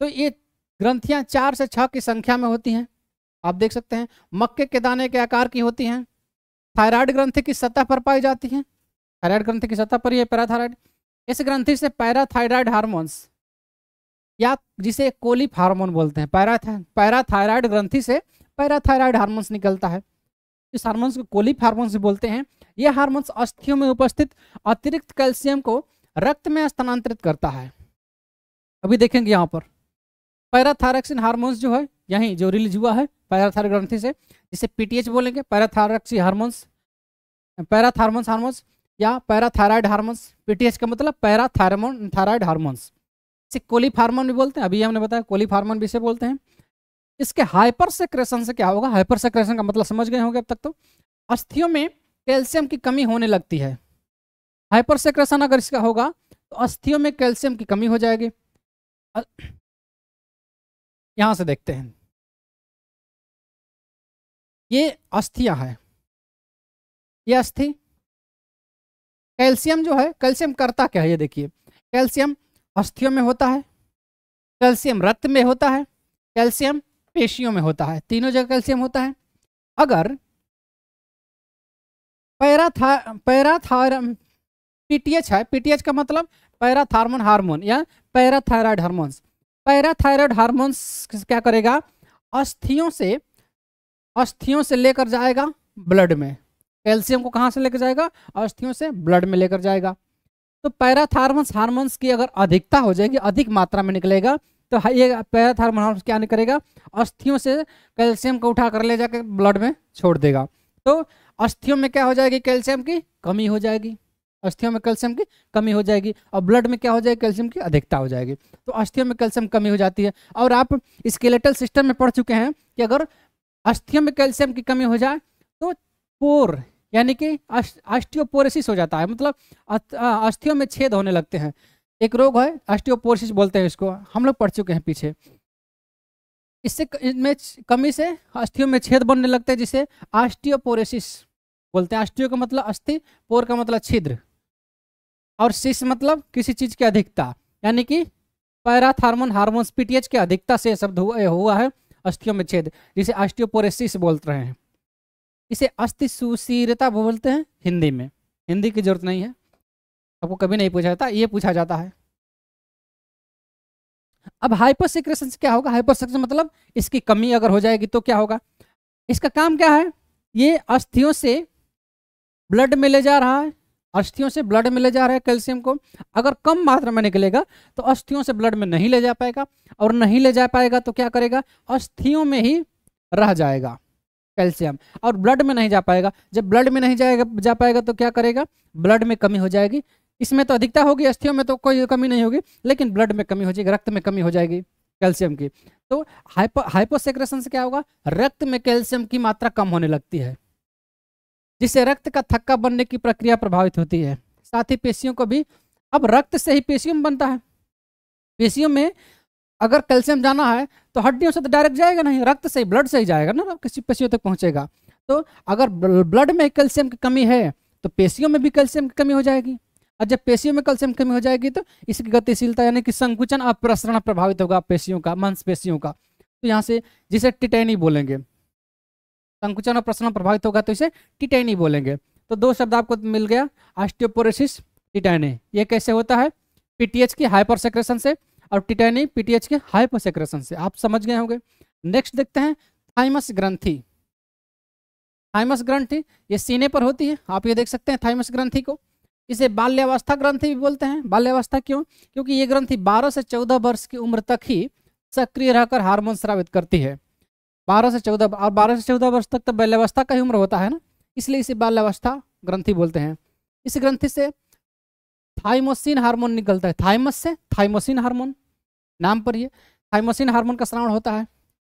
तो ये ग्रंथियां चार से छह की संख्या में होती हैं आप देख सकते हैं मक्के के दाने के आकार की होती हैं थायराइड ग्रंथि की सतह पर पाई जाती हैं थायराइड ग्रंथि की सतह पर यह पैराथायराइड इस ग्रंथि से पैराथायराइड हार्मोन्स या जिसे कोलिप हार्मोन बोलते हैं पैराथा पैराथायराइड ग्रंथि से पैराथायराइड हार्मोन्स निकलता है इस हार्मोन्स को कोलिप हार्मोन्स भी बोलते हैं ये हार्मोन्स अस्थियों में उपस्थित अतिरिक्त कैल्शियम को रक्त में स्थानांतरित करता है अभी देखेंगे यहाँ पर पैराथायरक्सिन हार्मोन्स जो है यहीं जो रिलीज हुआ है पैराथायर ग्रंथि से जिसे पीटीएच बोलेंगे पैराथायरक्सी हार्मोन्स पैराथार्मोन्स हार्मोन्स या पैराथायराइड हार्मोन्स पीटीएच का मतलब पैराथायरमोन थायराइड हार्मोन्स इसे कोलीफार्मन भी बोलते हैं अभी हमने बताया कोलीफार्मन भी इसे बोलते हैं इसके हाइपर सेक्रेशन से क्या होगा हाइपर सेक्रेशन का मतलब समझ गए होंगे अब तक तो अस्थियों में कैल्शियम की कमी होने लगती है हाइपर सेक्रेशन अगर इसका होगा तो अस्थियों में कैल्शियम की कमी हो जाएगी यहां से देखते हैं ये अस्थिया है ये अस्थि कैल्शियम जो है कैल्शियम करता क्या है ये देखिए कैल्शियम अस्थियों में होता है कैल्शियम रक्त में होता है कैल्शियम पेशियों में होता है तीनों जगह कैल्शियम होता है अगर पैराथा पैराथारम पीटीएच है पीटीएच का मतलब पैराथार्मोन हार्मोन या पैराथायराइड हार्मोन्स पैराथायराइड हार्मोन्स क्या करेगा अस्थियों से अस्थियों से लेकर जाएगा ब्लड में कैल्शियम को कहाँ से लेकर जाएगा अस्थियों से ब्लड में लेकर जाएगा तो पैराथार्मस हार्मोन्स की अगर अधिकता हो जाएगी अधिक मात्रा में निकलेगा तो ये पैराथार्मोन हार्मोन्स क्या करेगा अस्थियों से कैल्शियम को उठा कर ले जाकर ब्लड में छोड़ देगा तो अस्थियों में क्या हो जाएगी कैल्शियम की कमी हो जाएगी अस्थियों में कैल्शियम की कमी हो जाएगी और ब्लड में क्या हो जाएगी कैल्शियम की अधिकता हो जाएगी तो अस्थियों में कैल्शियम कमी हो जाती है और आप स्केलेटल सिस्टम में पढ़ चुके हैं कि अगर अस्थियों में कैल्शियम की कमी हो जाए तो पोर यानी कि ऑस्टियोपोरेसिस हो जाता है मतलब अस्थियों में छेद होने लगते हैं एक रोग है ऑस्टियोपोरेसिस बोलते हैं इसको हम लोग पढ़ चुके हैं पीछे इससे इनमें कमी से अस्थियों में छेद बनने लगते हैं जिसे ऑस्टियोपोरेसिस बोलते हैं ऑस्टियो का मतलब अस्थि पोर का मतलब छिद्र और सिस मतलब किसी चीज़ की अधिकता यानी कि पैराथार्मोन हार्मोन पीटीएच की अधिकता से शब्द हुआ है अस्थियों में छेद जिसे ऑस्टियोपोरेसिस बोलते रहे हैं इसे अस्थि सुशीरता बोलते हैं हिंदी में हिंदी की जरूरत नहीं है आपको कभी नहीं पूछा जाता ये पूछा जाता है अब हाइपर से क्या होगा हाइपर मतलब इसकी कमी अगर हो जाएगी तो क्या होगा इसका काम क्या है ये अस्थियों से ब्लड में ले जा रहा है अस्थियों से ब्लड में ले जा रहा है कैल्शियम को अगर कम मात्रा में निकलेगा तो अस्थियों से ब्लड में नहीं ले जा पाएगा और नहीं ले जा पाएगा तो क्या करेगा अस्थियों में ही रह जाएगा कैल्शियम और ब्लड में नहीं जा पाएगा जब ब्लड में नहीं जाएगा जा पाएगा तो क्या करेगा ब्लड में कमी हो जाएगी इसमें तो अधिकता होगी अस्थियों में तो कोई कमी नहीं होगी लेकिन ब्लड में कमी हो जाएगी रक्त में कमी हो जाएगी कैल्शियम की तो हाइपो हाइपोसेक्रेशन से क्या होगा रक्त में कैल्शियम की मात्रा कम होने लगती है जिससे रक्त का थक्का बनने की प्रक्रिया प्रभावित होती है साथ ही पेशियों को भी अब रक्त से ही पेशियम बनता है पेशियों में अगर कैल्शियम जाना है तो हड्डियों से तो डायरेक्ट जाएगा नहीं रक्त से ब्लड से ही जाएगा ना किसी पेशियों तक पहुँचेगा तो अगर ब्लड में कैल्शियम की कमी है तो पेशियों में भी कैल्शियम की कमी हो जाएगी और जब पेशियों में कैल्शियम कमी हो जाएगी तो इसकी गतिशीलता यानी कि संकुचन और प्रसरण प्रभावित होगा पेशियों का मांसपेशियों का तो यहाँ से जिसे टिटैनी बोलेंगे संकुचन और प्रसरण प्रभावित होगा तो इसे टिटैनी बोलेंगे तो दो शब्द आपको मिल गया ऑस्टियोपोरेसिस टिटैनी ये कैसे होता है पीटीएच की हाइपर सेक्रेशन से और टिटैनी पीटीएच के हाइपोसेक्रेशन से आप समझ गए होंगे नेक्स्ट देखते हैं थाइमस ग्रंथी थाइमस ग्रंथी ये सीने पर होती है आप ये देख सकते हैं थाइमस ग्रंथी को इसे बाल्यावस्था ग्रंथि भी बोलते हैं बाल्यावस्था क्यों क्योंकि ये ग्रंथि 12 से 14 वर्ष की उम्र तक ही सक्रिय रहकर हार्मोन स्रावित करती है 12 से 14 और 12 से 14 वर्ष तक तो बाल्यावस्था का ही उम्र होता है ना इसलिए इसे बाल्यावस्था ग्रंथि बोलते हैं इस ग्रंथि से थाइमोसिन हार्मोन निकलता है थाइमस से थाइमोसिन हार्मोन नाम पर ये थाइमोसिन हार्मोन का श्रवण होता है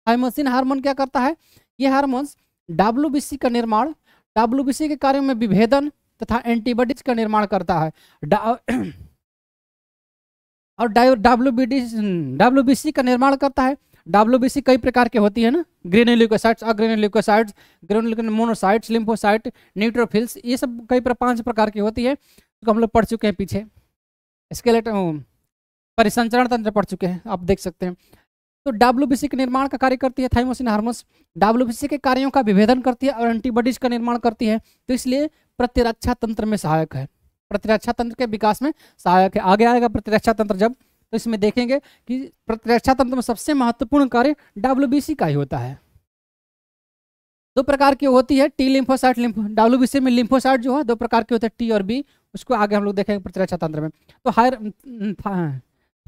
थाइमोसिन हार्मोन क्या करता है ये हार्मोन्स डब्ल्यू का निर्माण डब्ल्यू के कार्य में विभेदन तथा एंटीबॉडीज का निर्माण करता है और डब्ल्यू डब्ल्यू का निर्माण करता है डब्ल्यू कई प्रकार के होती है ना granular leucocytes agranular leucocytes granular monocytes lymphocyte neutrophils ये सब कई पांच प्रकार की होती है तो हम लोग पढ़ चुके हैं पीछे स्केलेट हम्म, परिसंचरण तंत्र पढ़ चुके हैं आप देख सकते हैं तो डब्ल्यू के निर्माण का कार्य करती है थाइमोसिन हार्मोस डब्ल्यू के कार्यों का विभेदन करती है और एंटीबॉडीज का निर्माण करती है तो इसलिए प्रतिरक्षा तंत्र में सहायक है प्रतिरक्षा तंत्र के विकास में सहायक है आगे आएगा प्रतिरक्षा तंत्र जब तो इसमें देखेंगे कि प्रतिरक्षा तंत्र में सबसे महत्वपूर्ण कार्य डब्ल्यू का ही होता है दो प्रकार की होती है टी लिम्फोसाइट लिम्फो डब्ल्यू में लिम्फोसाइट जो है दो प्रकार के होते हैं टी और बी उसको आगे हम लोग देखेंगे प्रतिरक्षा तंत्र में तो हायर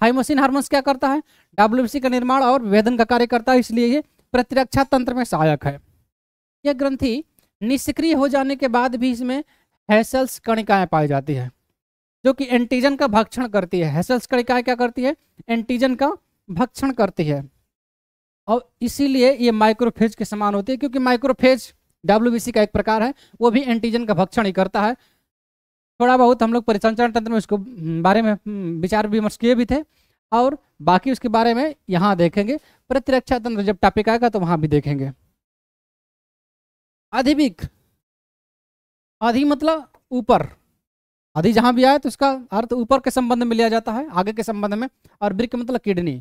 थाइमोसिन हाँ। हार्मोन्स क्या करता है डब्ल्यू का निर्माण और वेदन का कार्य करता है इसलिए ये प्रतिरक्षा तंत्र में सहायक है यह ग्रंथि निष्क्रिय हो जाने के बाद भी इसमें हैसल्स कणिकाएं पाई जाती है जो कि एंटीजन का भक्षण करती है हैसल्स कणिकाएं क्या करती है एंटीजन का भक्षण करती है और इसीलिए ये माइक्रोफेज के समान होती है क्योंकि माइक्रोफेज डब्ल्यू का एक प्रकार है वो भी एंटीजन का भक्षण ही करता है थोड़ा बहुत हम लोग परिसंचरण तंत्र में उसको हम्म, बारे में हम्म, विचार विमर्श किए भी थे और बाकी उसके बारे में यहाँ देखेंगे प्रतिरक्षा तंत्र जब टॉपिक आएगा तो वहाँ भी देखेंगे अधिविक अधि मतलब ऊपर अधि जहाँ भी आए तो उसका अर्थ ऊपर के संबंध में लिया जाता है आगे के संबंध में और ब्रिक मतलब किडनी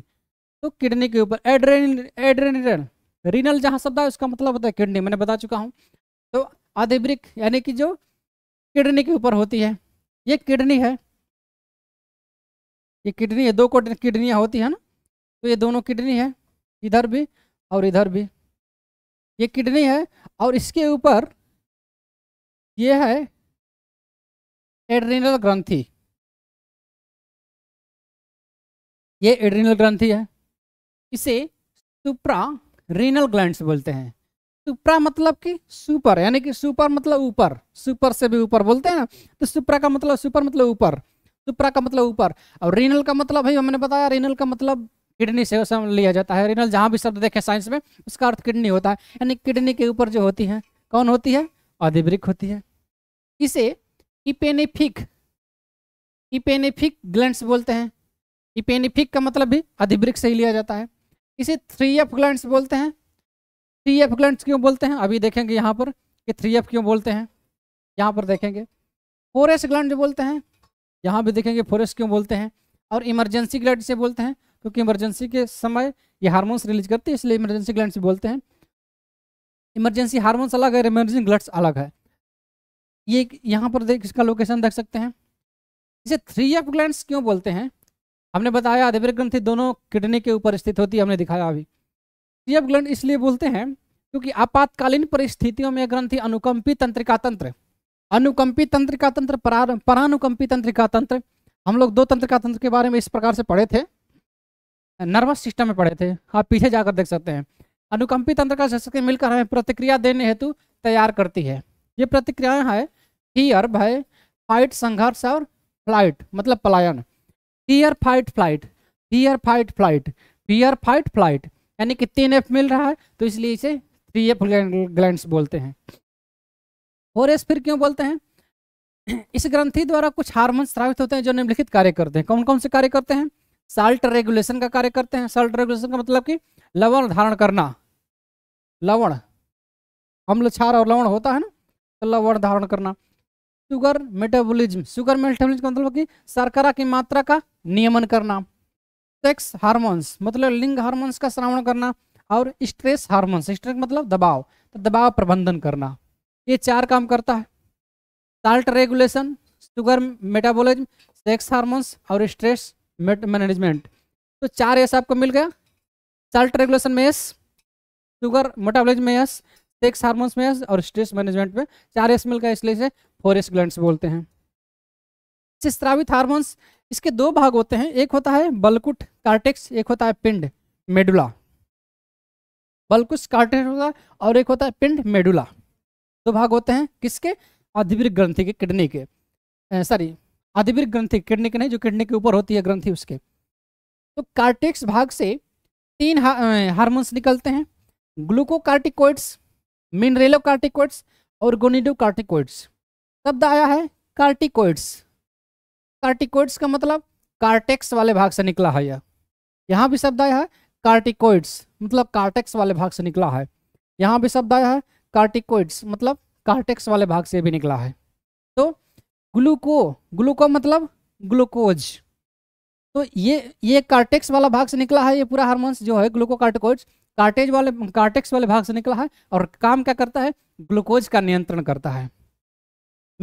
तो किडनी के ऊपर एड्रेन एड्रेनल रीनल जहाँ शब्द है उसका मतलब होता है किडनी मैंने बता चुका हूँ तो अधिब्रिक यानी कि जो किडनी के ऊपर होती है ये किडनी है ये किडनी है दो किडनियाँ होती है ना तो ये दोनों किडनी है इधर भी और इधर भी ये किडनी है और इसके ऊपर ये है एड्रिनल ग्रंथि ये एड्रिनल ग्रंथि है इसे सुप्रा रीनल ग्लैंड्स बोलते हैं सुप्रा मतलब कि सुपर यानी कि सुपर मतलब ऊपर सुपर से भी ऊपर बोलते हैं ना तो सुप्रा का मतलब सुपर मतलब ऊपर सुप्रा का मतलब ऊपर और रीनल का मतलब भाई हमने बताया रीनल का मतलब किडनी से लिया जाता है रीनल जहाँ भी शब्द देखें साइंस में उसका अर्थ किडनी होता है यानी किडनी के ऊपर जो होती है कौन होती है अधिवृक होती है इसे इपेनिफिक इपेनिफिक ग्लैंड बोलते हैं इपेनिफिक का मतलब भी अधिवृक से ही लिया जाता है इसे थ्री एफ ग्लैंड बोलते हैं थ्री एफ ग्लैंड क्यों बोलते हैं अभी देखेंगे यहाँ पर कि थ्री एफ क्यों बोलते हैं यहाँ पर देखेंगे फोरेस्ट ग्लैंड जो बोलते हैं यहाँ भी देखेंगे फोरेस्ट क्यों बोलते हैं और इमरजेंसी ग्लैंड से बोलते हैं क्योंकि इमरजेंसी के समय ये हारमोन्स रिलीज करते हैं इसलिए इमरजेंसी ग्लैंड से बोलते हैं इमरजेंसी हार्मोन्स अलग है इमरजेंसी ग्लड्स अलग है ये यहाँ पर देख इसका लोकेशन देख सकते हैं इसे थ्री एफ ग्लैंड क्यों बोलते हैं हमने बताया अधिवृत ग्रंथि दोनों किडनी के ऊपर स्थित होती है हमने दिखाया अभी सीएफ ग्लैंड इसलिए बोलते हैं क्योंकि आपातकालीन परिस्थितियों में ग्रंथि अनुकंपी तंत्रिका तंत्र अनुकंपी तंत्रिका तंत्र परानुकंपी तंत्रिका तंत्र हम लोग दो तंत्रिका तंत्र के बारे में इस प्रकार से पढ़े थे नर्वस सिस्टम में पढ़े थे आप पीछे जाकर देख सकते हैं अनुकंपी तंत्रिका शस्त्र मिलकर हमें प्रतिक्रिया देने हेतु तैयार करती है ये प्रतिक्रियाएं है हियर भय फाइट संघर्ष और फ्लाइट मतलब पलायन here fight flight here fight flight here fight flight यानी कि तीन एफ मिल रहा है तो इसलिए इसे थ्री एफ ग्लैंड बोलते हैं फोर एस फिर क्यों बोलते हैं इस ग्रंथि द्वारा कुछ हार्मोन स्रावित होते हैं जो निम्नलिखित कार्य करते हैं कौन कौन से कार्य करते हैं साल्ट रेगुलेशन का कार्य करते हैं साल्ट रेगुलेशन का मतलब कि लवण धारण करना लवण अम्ल छार और लवण होता है ना तो लवण धारण करना शुगर मेटाबॉलिज्म शुगर मेटाबॉलिज्म का मतलब कि सरकरा की मात्रा का नियमन करना सेक्स हार्मोन्स मतलब लिंग हार्मोन्स का श्रवण करना और स्ट्रेस हार्मोन्स स्ट्रेस मतलब दबाव तो दबाव प्रबंधन करना ये चार काम करता है salt regulation sugar metabolism sex hormones और स्ट्रेस मैनेजमेंट तो चार एस आपको मिल गया साल्ट रेगुलेशन में एस शुगर मेटाबोलिज्म में एस सेक्स हार्मोन्स में एस और स्ट्रेस मैनेजमेंट में चार एस मिल गया इसलिए इसे फोर एस ग्लैंड बोलते हैं स्त्रावित हार्मोन्स इसके दो भाग होते हैं एक होता है बलकुट कार्टेक्स एक होता है पिंड मेडुला बलकुट कार्टेक्स होता है और एक होता है पिंड मेडुला दो भाग होते हैं किसके अधिवृक ग्रंथि के किडनी के सॉरी अधिवृक ग्रंथि किडनी के नहीं जो किडनी के ऊपर होती है ग्रंथि उसके तो कार्टेक्स भाग से तीन हार्मोन्स निकलते हैं ग्लूकोकार्टिकोइड्स कार्टिकोइड्स और कार्टिकोइड्स शब्द आया है कार्टिकोइड्स कार्टिकोइड्स का मतलब कार्टेक्स वाले भाग से निकला है यह यहाँ भी शब्द आया है कार्टिकोइड्स मतलब कार्टेक्स वाले भाग से निकला है यहाँ भी शब्द आया है कार्टिकोइड्स मतलब कार्टेक्स वाले भाग से भी निकला है तो ग्लूको ग्लूको मतलब ग्लूकोज तो ये ये कार्टेक्स वाला भाग से निकला है ये पूरा हार्मोन्स जो है ग्लूको ग्लूकोकार्टिकोइड्स कार्टेज वाले कार्टेक्स वाले भाग से निकला है और काम क्या करता है ग्लूकोज का नियंत्रण करता है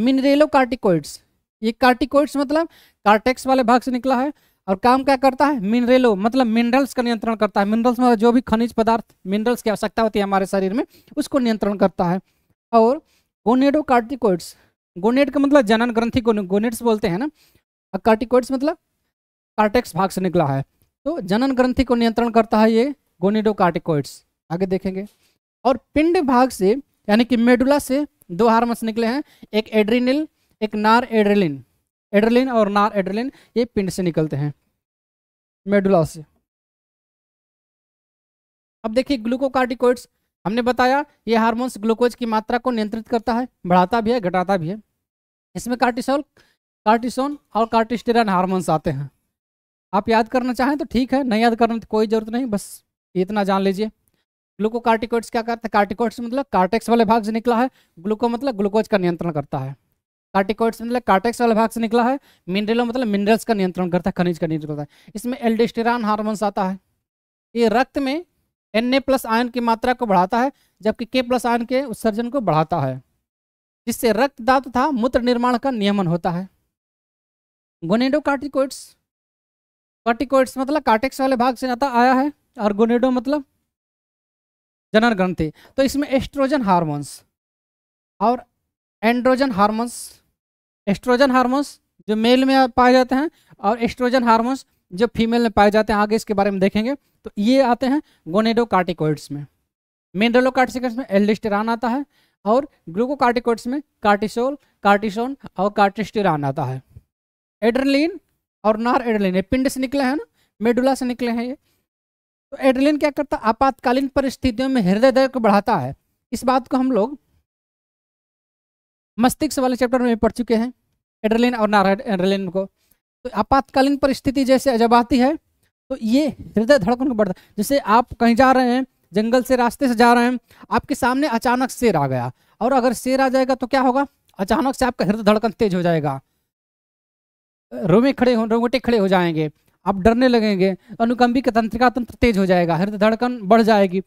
मिनरेलो कार्टिकोइड्स ये कार्टिकोइड्स मतलब कार्टेक्स वाले भाग से निकला है और काम क्या करता है मिनरेलो मतलब मिनरल्स का नियंत्रण करता है मिनरल्स मतलब जो भी खनिज पदार्थ मिनरल्स की आवश्यकता होती है हमारे शरीर में उसको नियंत्रण करता है और गोनेडो कार्टिकोइड्स गोनेड का मतलब जनन ग्रंथि को गोनेड्स बोलते हैं ना और कार्टिकोइड्स मतलब कार्टेक्स भाग से निकला है तो जनन ग्रंथि को नियंत्रण करता है ये गोनेडो कार्टिकोइड्स आगे देखेंगे और पिंड भाग से यानी कि मेडुला से दो हार्मोन्स निकले हैं एक एड्रीनिल एक नार एड्रेलिन एड्रेलिन और नार एड्रेलिन ये पिंड से निकलते हैं मेडुला से अब देखिए ग्लूकोकार्टिकोइड्स हमने बताया ये हार्मोन्स ग्लूकोज की मात्रा को नियंत्रित करता है बढ़ाता भी है घटाता भी है इसमें कार्टिसोल कार्टिसोन और कार्टिस्टेरॉन हार्मोन्स आते हैं आप याद करना चाहें तो ठीक है नहीं याद करना तो कोई ज़रूरत नहीं बस इतना जान लीजिए ग्लूकोकार्टिकोइड्स क्या करते हैं कार्टिकोइड्स मतलब कार्टेक्स वाले भाग से निकला है ग्लूको मतलब ग्लूकोज का नियंत्रण करता है कार्टिकोइड्स मतलब कार्टेक्स वाले भाग से निकला है मिनरलों मतलब मिनरल्स का नियंत्रण करता है खनिज का नियंत्रण करता है इसमें एल्डेस्टेरान हार्मोन्स आता है ये रक्त में एन ए प्लस आयन की मात्रा को बढ़ाता है जबकि के प्लस आयन के उत्सर्जन को बढ़ाता है जिससे रक्तदात तथा मूत्र निर्माण का नियमन होता है गोनेडो कार्टिकोइड्स कार्टिकोइड्स मतलब कार्टेक्स वाले भाग से आता आया है और गोनेडो मतलब जनन ग्रंथि तो इसमें एस्ट्रोजन हार्मोन्स और एंड्रोजन हार्मोन्स एस्ट्रोजन हार्मोन्स जो मेल में पाए जाते हैं और एस्ट्रोजन हार्मोन्स जो फीमेल में पाए जाते हैं आगे इसके बारे में देखेंगे तो ये आते हैं गोनेडोकार्टिकोइड्स में मिनरलोकार्टिकोइड्स में एल्डिस्टेरान आता है और ग्लूकोकार्टिकोइड्स में कार्टिसोल कार्टिसोन और कार्टिस्टेरान आता है एड्रलिन और नार एड्रलिन ये पिंड से निकले हैं ना मेडुला से निकले हैं ये तो एड्रलिन क्या करता है आपातकालीन परिस्थितियों में हृदय दर को बढ़ाता है इस बात को हम लोग मस्तिष्क वाले चैप्टर में पढ़ चुके हैं एड्रेलिन और नारेलिन को तो आपातकालीन परिस्थिति जैसे जब आती है तो ये हृदय धड़कन को बढ़ता जैसे आप कहीं जा रहे हैं जंगल से रास्ते से जा रहे हैं आपके सामने अचानक शेर आ गया और अगर शेर आ जाएगा तो क्या होगा अचानक से आपका हृदय धड़कन तेज हो जाएगा रोमे खड़े हो रोंगटे खड़े हो जाएंगे आप डरने लगेंगे अनुकंबी का तंत्रिका तंत्र तेज हो जाएगा हृदय धड़कन बढ़ जाएगी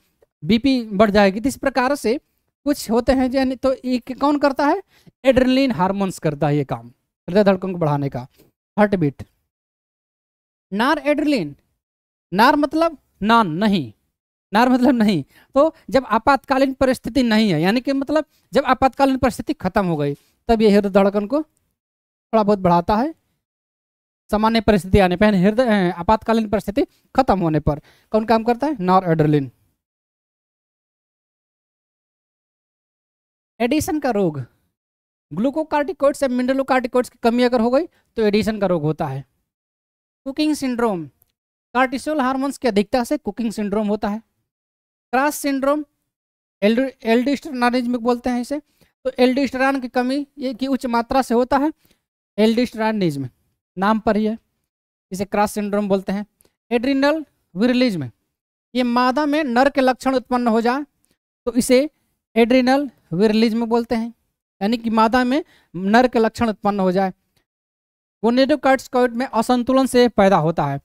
बीपी बढ़ जाएगी इस प्रकार से कुछ होते हैं जो तो एक कौन करता है एड्रेनलिन हार्मोन्स करता है ये काम हृदय धड़कन को बढ़ाने का हार्ट बीट नार एड्रेलिन नार मतलब नान नहीं नार मतलब नहीं तो जब आपातकालीन परिस्थिति नहीं है यानी कि मतलब जब आपातकालीन परिस्थिति खत्म हो गई तब ये हृदय धड़कन को थोड़ा बहुत बढ़ाता है सामान्य परिस्थिति आने पर हृदय आपातकालीन परिस्थिति खत्म होने पर कौन काम करता है नॉर एड्रेलिन एडिशन का रोग ग्लूकोकार्टिकोइड्स या मिनरलोकार्टिकोइड्स की कमी अगर हो गई तो एडिशन का रोग होता है कुकिंग सिंड्रोम कार्टिसोल हार्मोन्स की अधिकता से कुकिंग सिंड्रोम होता है क्रास सिंड्रोम एल्डिस्ट्रानिज्म बोलते हैं इसे तो एल्डिस्टरान की कमी ये की उच्च मात्रा से होता है एल्डिस्ट्रानिज्म नाम पर ही है इसे क्रास सिंड्रोम बोलते हैं एड्रिनल विरलिज्म ये मादा में नर के लक्षण उत्पन्न हो जाए तो इसे एड्रिनल वे रिलीज में बोलते हैं यानी कि मादा में नर के लक्षण उत्पन्न हो जाए कार्ड में असंतुलन से पैदा होता है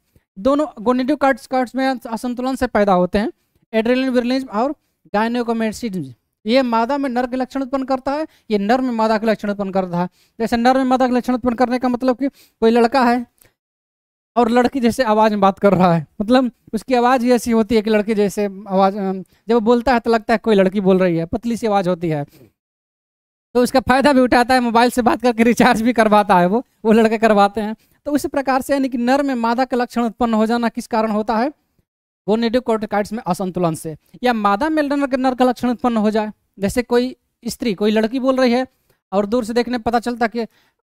दोनों कार्ड में असंतुलन से पैदा होते हैं एड्रेलिन विरलिन और गायनोकोमेसिड ये मादा में नर के लक्षण उत्पन्न करता है ये नर में मादा के लक्षण उत्पन्न करता है जैसे नर में मादा के लक्षण उत्पन्न करने का मतलब कि कोई लड़का है और लड़की जैसे आवाज़ में बात कर रहा है मतलब उसकी आवाज़ ही ऐसी होती है कि लड़की जैसे आवाज़ जब वो बोलता है तो लगता है कोई लड़की बोल रही है पतली सी आवाज़ होती है तो उसका फ़ायदा भी उठाता है मोबाइल से बात करके रिचार्ज भी करवाता है वो वो लड़के करवाते हैं तो उसी प्रकार से यानी कि नर में मादा का लक्षण उत्पन्न हो जाना किस कारण होता है गोनेडो में असंतुलन से या मादा में नर का लक्षण उत्पन्न हो जाए जैसे कोई स्त्री कोई लड़की बोल रही है और दूर से देखने पता चलता कि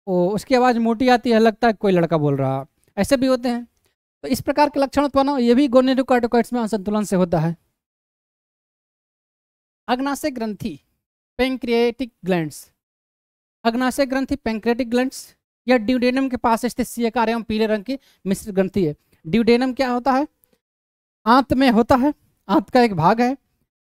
वो उसकी आवाज़ मोटी आती है लगता है कोई लड़का बोल रहा है ऐसे भी होते हैं तो इस प्रकार के लक्षण उत्पन्न ये भी गोनेडोकार्डोकाइट्स में असंतुलन से होता है अग्नाशय ग्रंथि पेंक्रिएटिक ग्लैंड अग्नाशय ग्रंथि पेंक्रिएटिक ग्लैंड या ड्यूडेनम के पास स्थित सीकार एवं पीले रंग की मिश्रित ग्रंथि है ड्यूडेनम क्या होता है आंत में होता है आंत का एक भाग है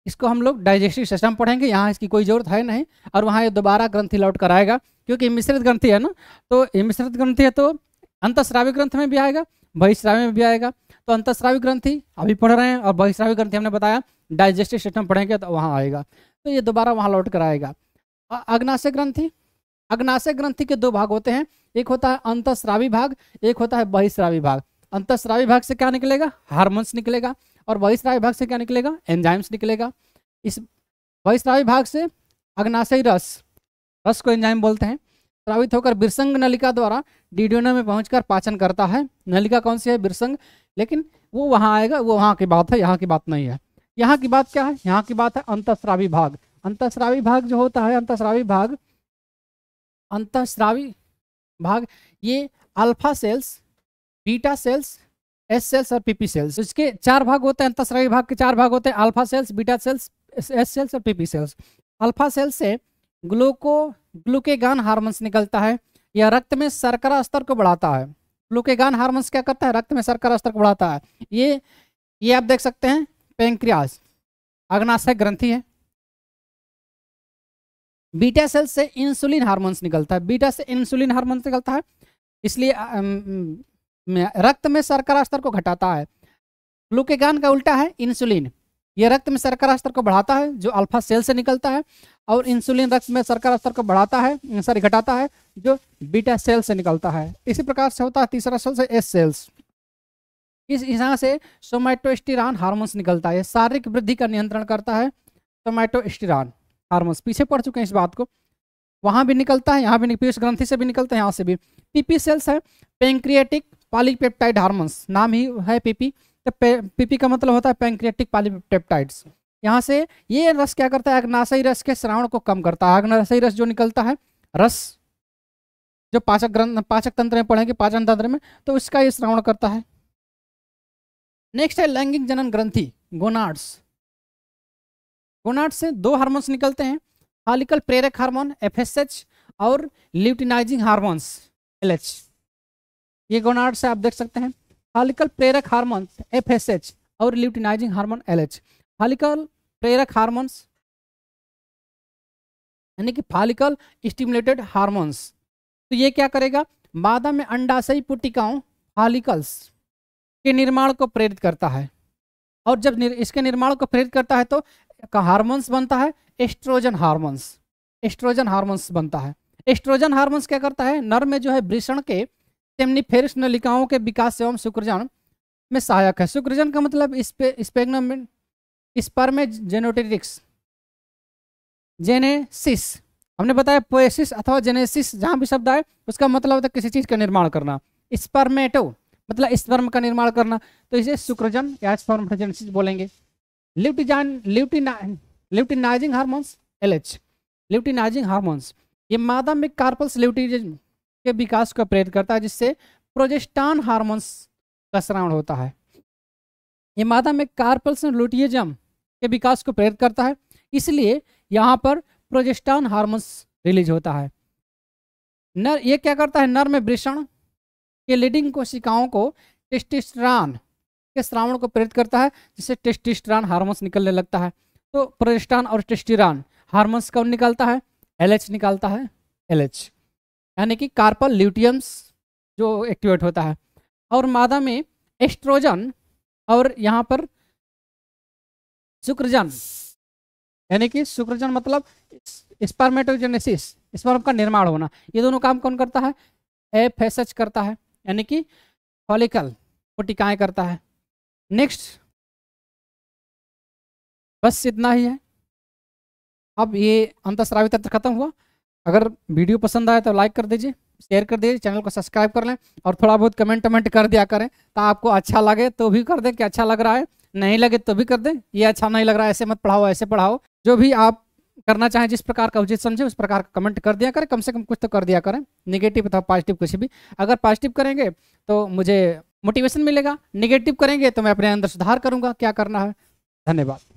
इसको हम लोग डाइजेस्टिव सिस्टम पढ़ेंगे यहाँ इसकी कोई जरूरत है नहीं और वहाँ ये दोबारा ग्रंथि लौट कर आएगा क्योंकि मिश्रित ग्रंथि है ना तो ये मिश्रित ग्रंथि है तो अंतस्रावी ग्रंथ में भी आएगा बहिश्रावी में भी आएगा तो अंतस्रावी ग्रंथि अभी पढ़ रहे हैं और बहिश्रावी ग्रंथि हमने बताया डाइजेस्टिव सिस्टम पढ़ेंगे तो वहाँ आएगा तो ये दोबारा वहाँ लौट कर आएगा अग्नाशय ग्रंथि अग्नाशय ग्रंथि के दो भाग होते हैं एक होता है अंतश्रावी भाग एक होता है बहिश्रावी भाग अंतश्रावी भाग से क्या निकलेगा हार्मोन्स निकलेगा और बहिश्रावी भाग से क्या निकलेगा एंजाइम्स निकलेगा इस बहिश्रावी भाग से अग्नाशयी रस रस को एंजाइम बोलते हैं स्रावित होकर बिरसंग नलिका द्वारा डीडोना में पहुंचकर पाचन करता है नलिका कौन सी है बिरसंग लेकिन वो वहाँ आएगा वो वहाँ की बात है यहाँ की बात नहीं है यहाँ की बात क्या है यहाँ की बात है अंतस्रावी भाग अंतस्रावी भाग जो होता है अंतस्रावी भाग अंतस्रावी भाग ये alpha cells beta cells S cells और पीपी सेल्स इसके चार भाग होते हैं अंतस्रावी भाग के चार भाग होते हैं alpha cells beta cells S cells और पीपी सेल्स अल्फा सेल्स से ग्लूको ग्लूकेगान हार्मोन्स निकलता है यह रक्त में सरकरा स्तर को बढ़ाता है ग्लूकेगान हार्मोन्स क्या करता है रक्त में सरकरा स्तर को बढ़ाता है ये ये आप देख सकते हैं पेंक्रियास अग्नाशय ग्रंथि है बीटा सेल से इंसुलिन हार्मोन्स निकलता है बीटा से इंसुलिन हार्मोन्स निकलता है इसलिए रक्त में सरकरा स्तर को घटाता है ग्लूकेगान का उल्टा है इंसुलिन यह रक्त में सरकरा स्तर को बढ़ाता है जो अल्फा सेल से निकलता है और इंसुलिन रक्त में सरकार स्तर को बढ़ाता है सॉरी घटाता है जो बीटा सेल से निकलता है इसी प्रकार से होता है तीसरा सेल से एस सेल्स इस यहाँ से सोमैटोस्टिरान हार्मोन्स निकलता है शारीरिक वृद्धि का नियंत्रण करता है सोमैटोस्टिरान हार्मोन्स पीछे पढ़ चुके हैं इस बात को वहाँ भी निकलता है यहाँ भी पीयूष ग्रंथि से भी निकलता है यहाँ से भी पीपी सेल्स है पेंक्रिएटिक पॉलीपेप्टाइड हार्मोन्स नाम ही है पीपी तो पीपी का मतलब होता है पेंक्रिएटिक पॉलीपेप्टाइड्स यहाँ से ये रस क्या करता है अग्नाशयी रस के श्रावण को कम करता है अग्नाशयी रस जो निकलता है रस जो पाचक ग्रंथ पाचक तंत्र में पढ़ेंगे पाचन तंत्र में तो इसका ये श्रावण करता है नेक्स्ट है लैंगिक जनन ग्रंथि गोनाड्स गोनाड्स से दो हार्मोन्स निकलते हैं हालिकल प्रेरक हार्मोन एच और ल्यूटिनाइजिंग हार्मोन्स एच ये गोनाड्स आप देख सकते हैं हालिकल प्रेरक हार्मोन एच और ल्यूटिनाइजिंग हार्मोन एच फालिकल प्रेरक हार्मोन्स यानी कि फालिकल स्टिमुलेटेड हार्मोन्स तो ये क्या करेगा मादा में अंडाशयी पुटिकाओं फालिकल्स के निर्माण को प्रेरित करता है और जब निर, इसके निर्माण को प्रेरित करता है तो हार्मोन्स बनता है एस्ट्रोजन हार्मोन्स एस्ट्रोजन हार्मोन्स बनता है एस्ट्रोजन हार्मोन्स क्या करता है नर में जो है वृषण के सेमनीफेरिस नलिकाओं के विकास एवं शुक्रजन में सहायक है शुक्रजन का मतलब स्पेग्नम स्पर्मेजेनोटेटिक्स जेनेसिस हमने बताया पोएसिस अथवा जेनेसिस जहां भी शब्द आए उसका मतलब होता है किसी चीज़ का निर्माण करना स्पर्मेटो तो, मतलब स्पर्म का निर्माण करना तो इसे शुक्रजन या स्पर्मोजेनेसिस बोलेंगे ल्यूटिजान ल्यूटिना luteinizing hormones LH luteinizing hormones ये मादा में कार्पल्स ल्यूटिज के विकास को प्रेरित करता है जिससे प्रोजेस्टान हार्मोन्स का श्रवण होता है ये मादा में कार्पल्स ल्यूटियजम के विकास को प्रेरित करता है इसलिए यहाँ पर प्रोजेस्टान हार्मोन्स रिलीज होता है नर ये क्या करता है नर में वृषण के लीडिंग कोशिकाओं को टेस्टिस्ट्रान के श्रावण को प्रेरित करता है जिससे टेस्टिस्ट्रान हार्मोन्स निकलने लगता है तो प्रोजेस्टान और टेस्टिरान हार्मोन्स कौन निकालता है एल निकालता है एल यानी कि कार्पल ल्यूटियम्स जो एक्टिवेट होता है और मादा में एस्ट्रोजन और यहाँ पर शुक्रजन यानी कि शुक्रजन मतलब स्पर्मेटोजेनेसिस स्पर्म का निर्माण होना ये दोनों काम कौन करता है एफ एस एच करता है यानी कि फॉलिकल पुटिकाएं करता है नेक्स्ट बस इतना ही है अब ये अंतस्रावी तत्व खत्म हुआ अगर वीडियो पसंद आए तो लाइक कर दीजिए शेयर कर दीजिए चैनल को सब्सक्राइब कर लें और थोड़ा बहुत कमेंट वमेंट कर दिया करें तो आपको अच्छा लगे तो भी कर दें कि अच्छा लग रहा है नहीं लगे तो भी कर दें ये अच्छा नहीं लग रहा ऐसे मत पढ़ाओ ऐसे पढ़ाओ जो भी आप करना चाहें जिस प्रकार का उचित समझे उस प्रकार का कमेंट कर दिया करें कम से कम कुछ तो कर दिया करें निगेटिव अथवा पॉजिटिव कुछ भी अगर पॉजिटिव करेंगे तो मुझे मोटिवेशन मिलेगा निगेटिव करेंगे तो मैं अपने अंदर सुधार करूँगा क्या करना है धन्यवाद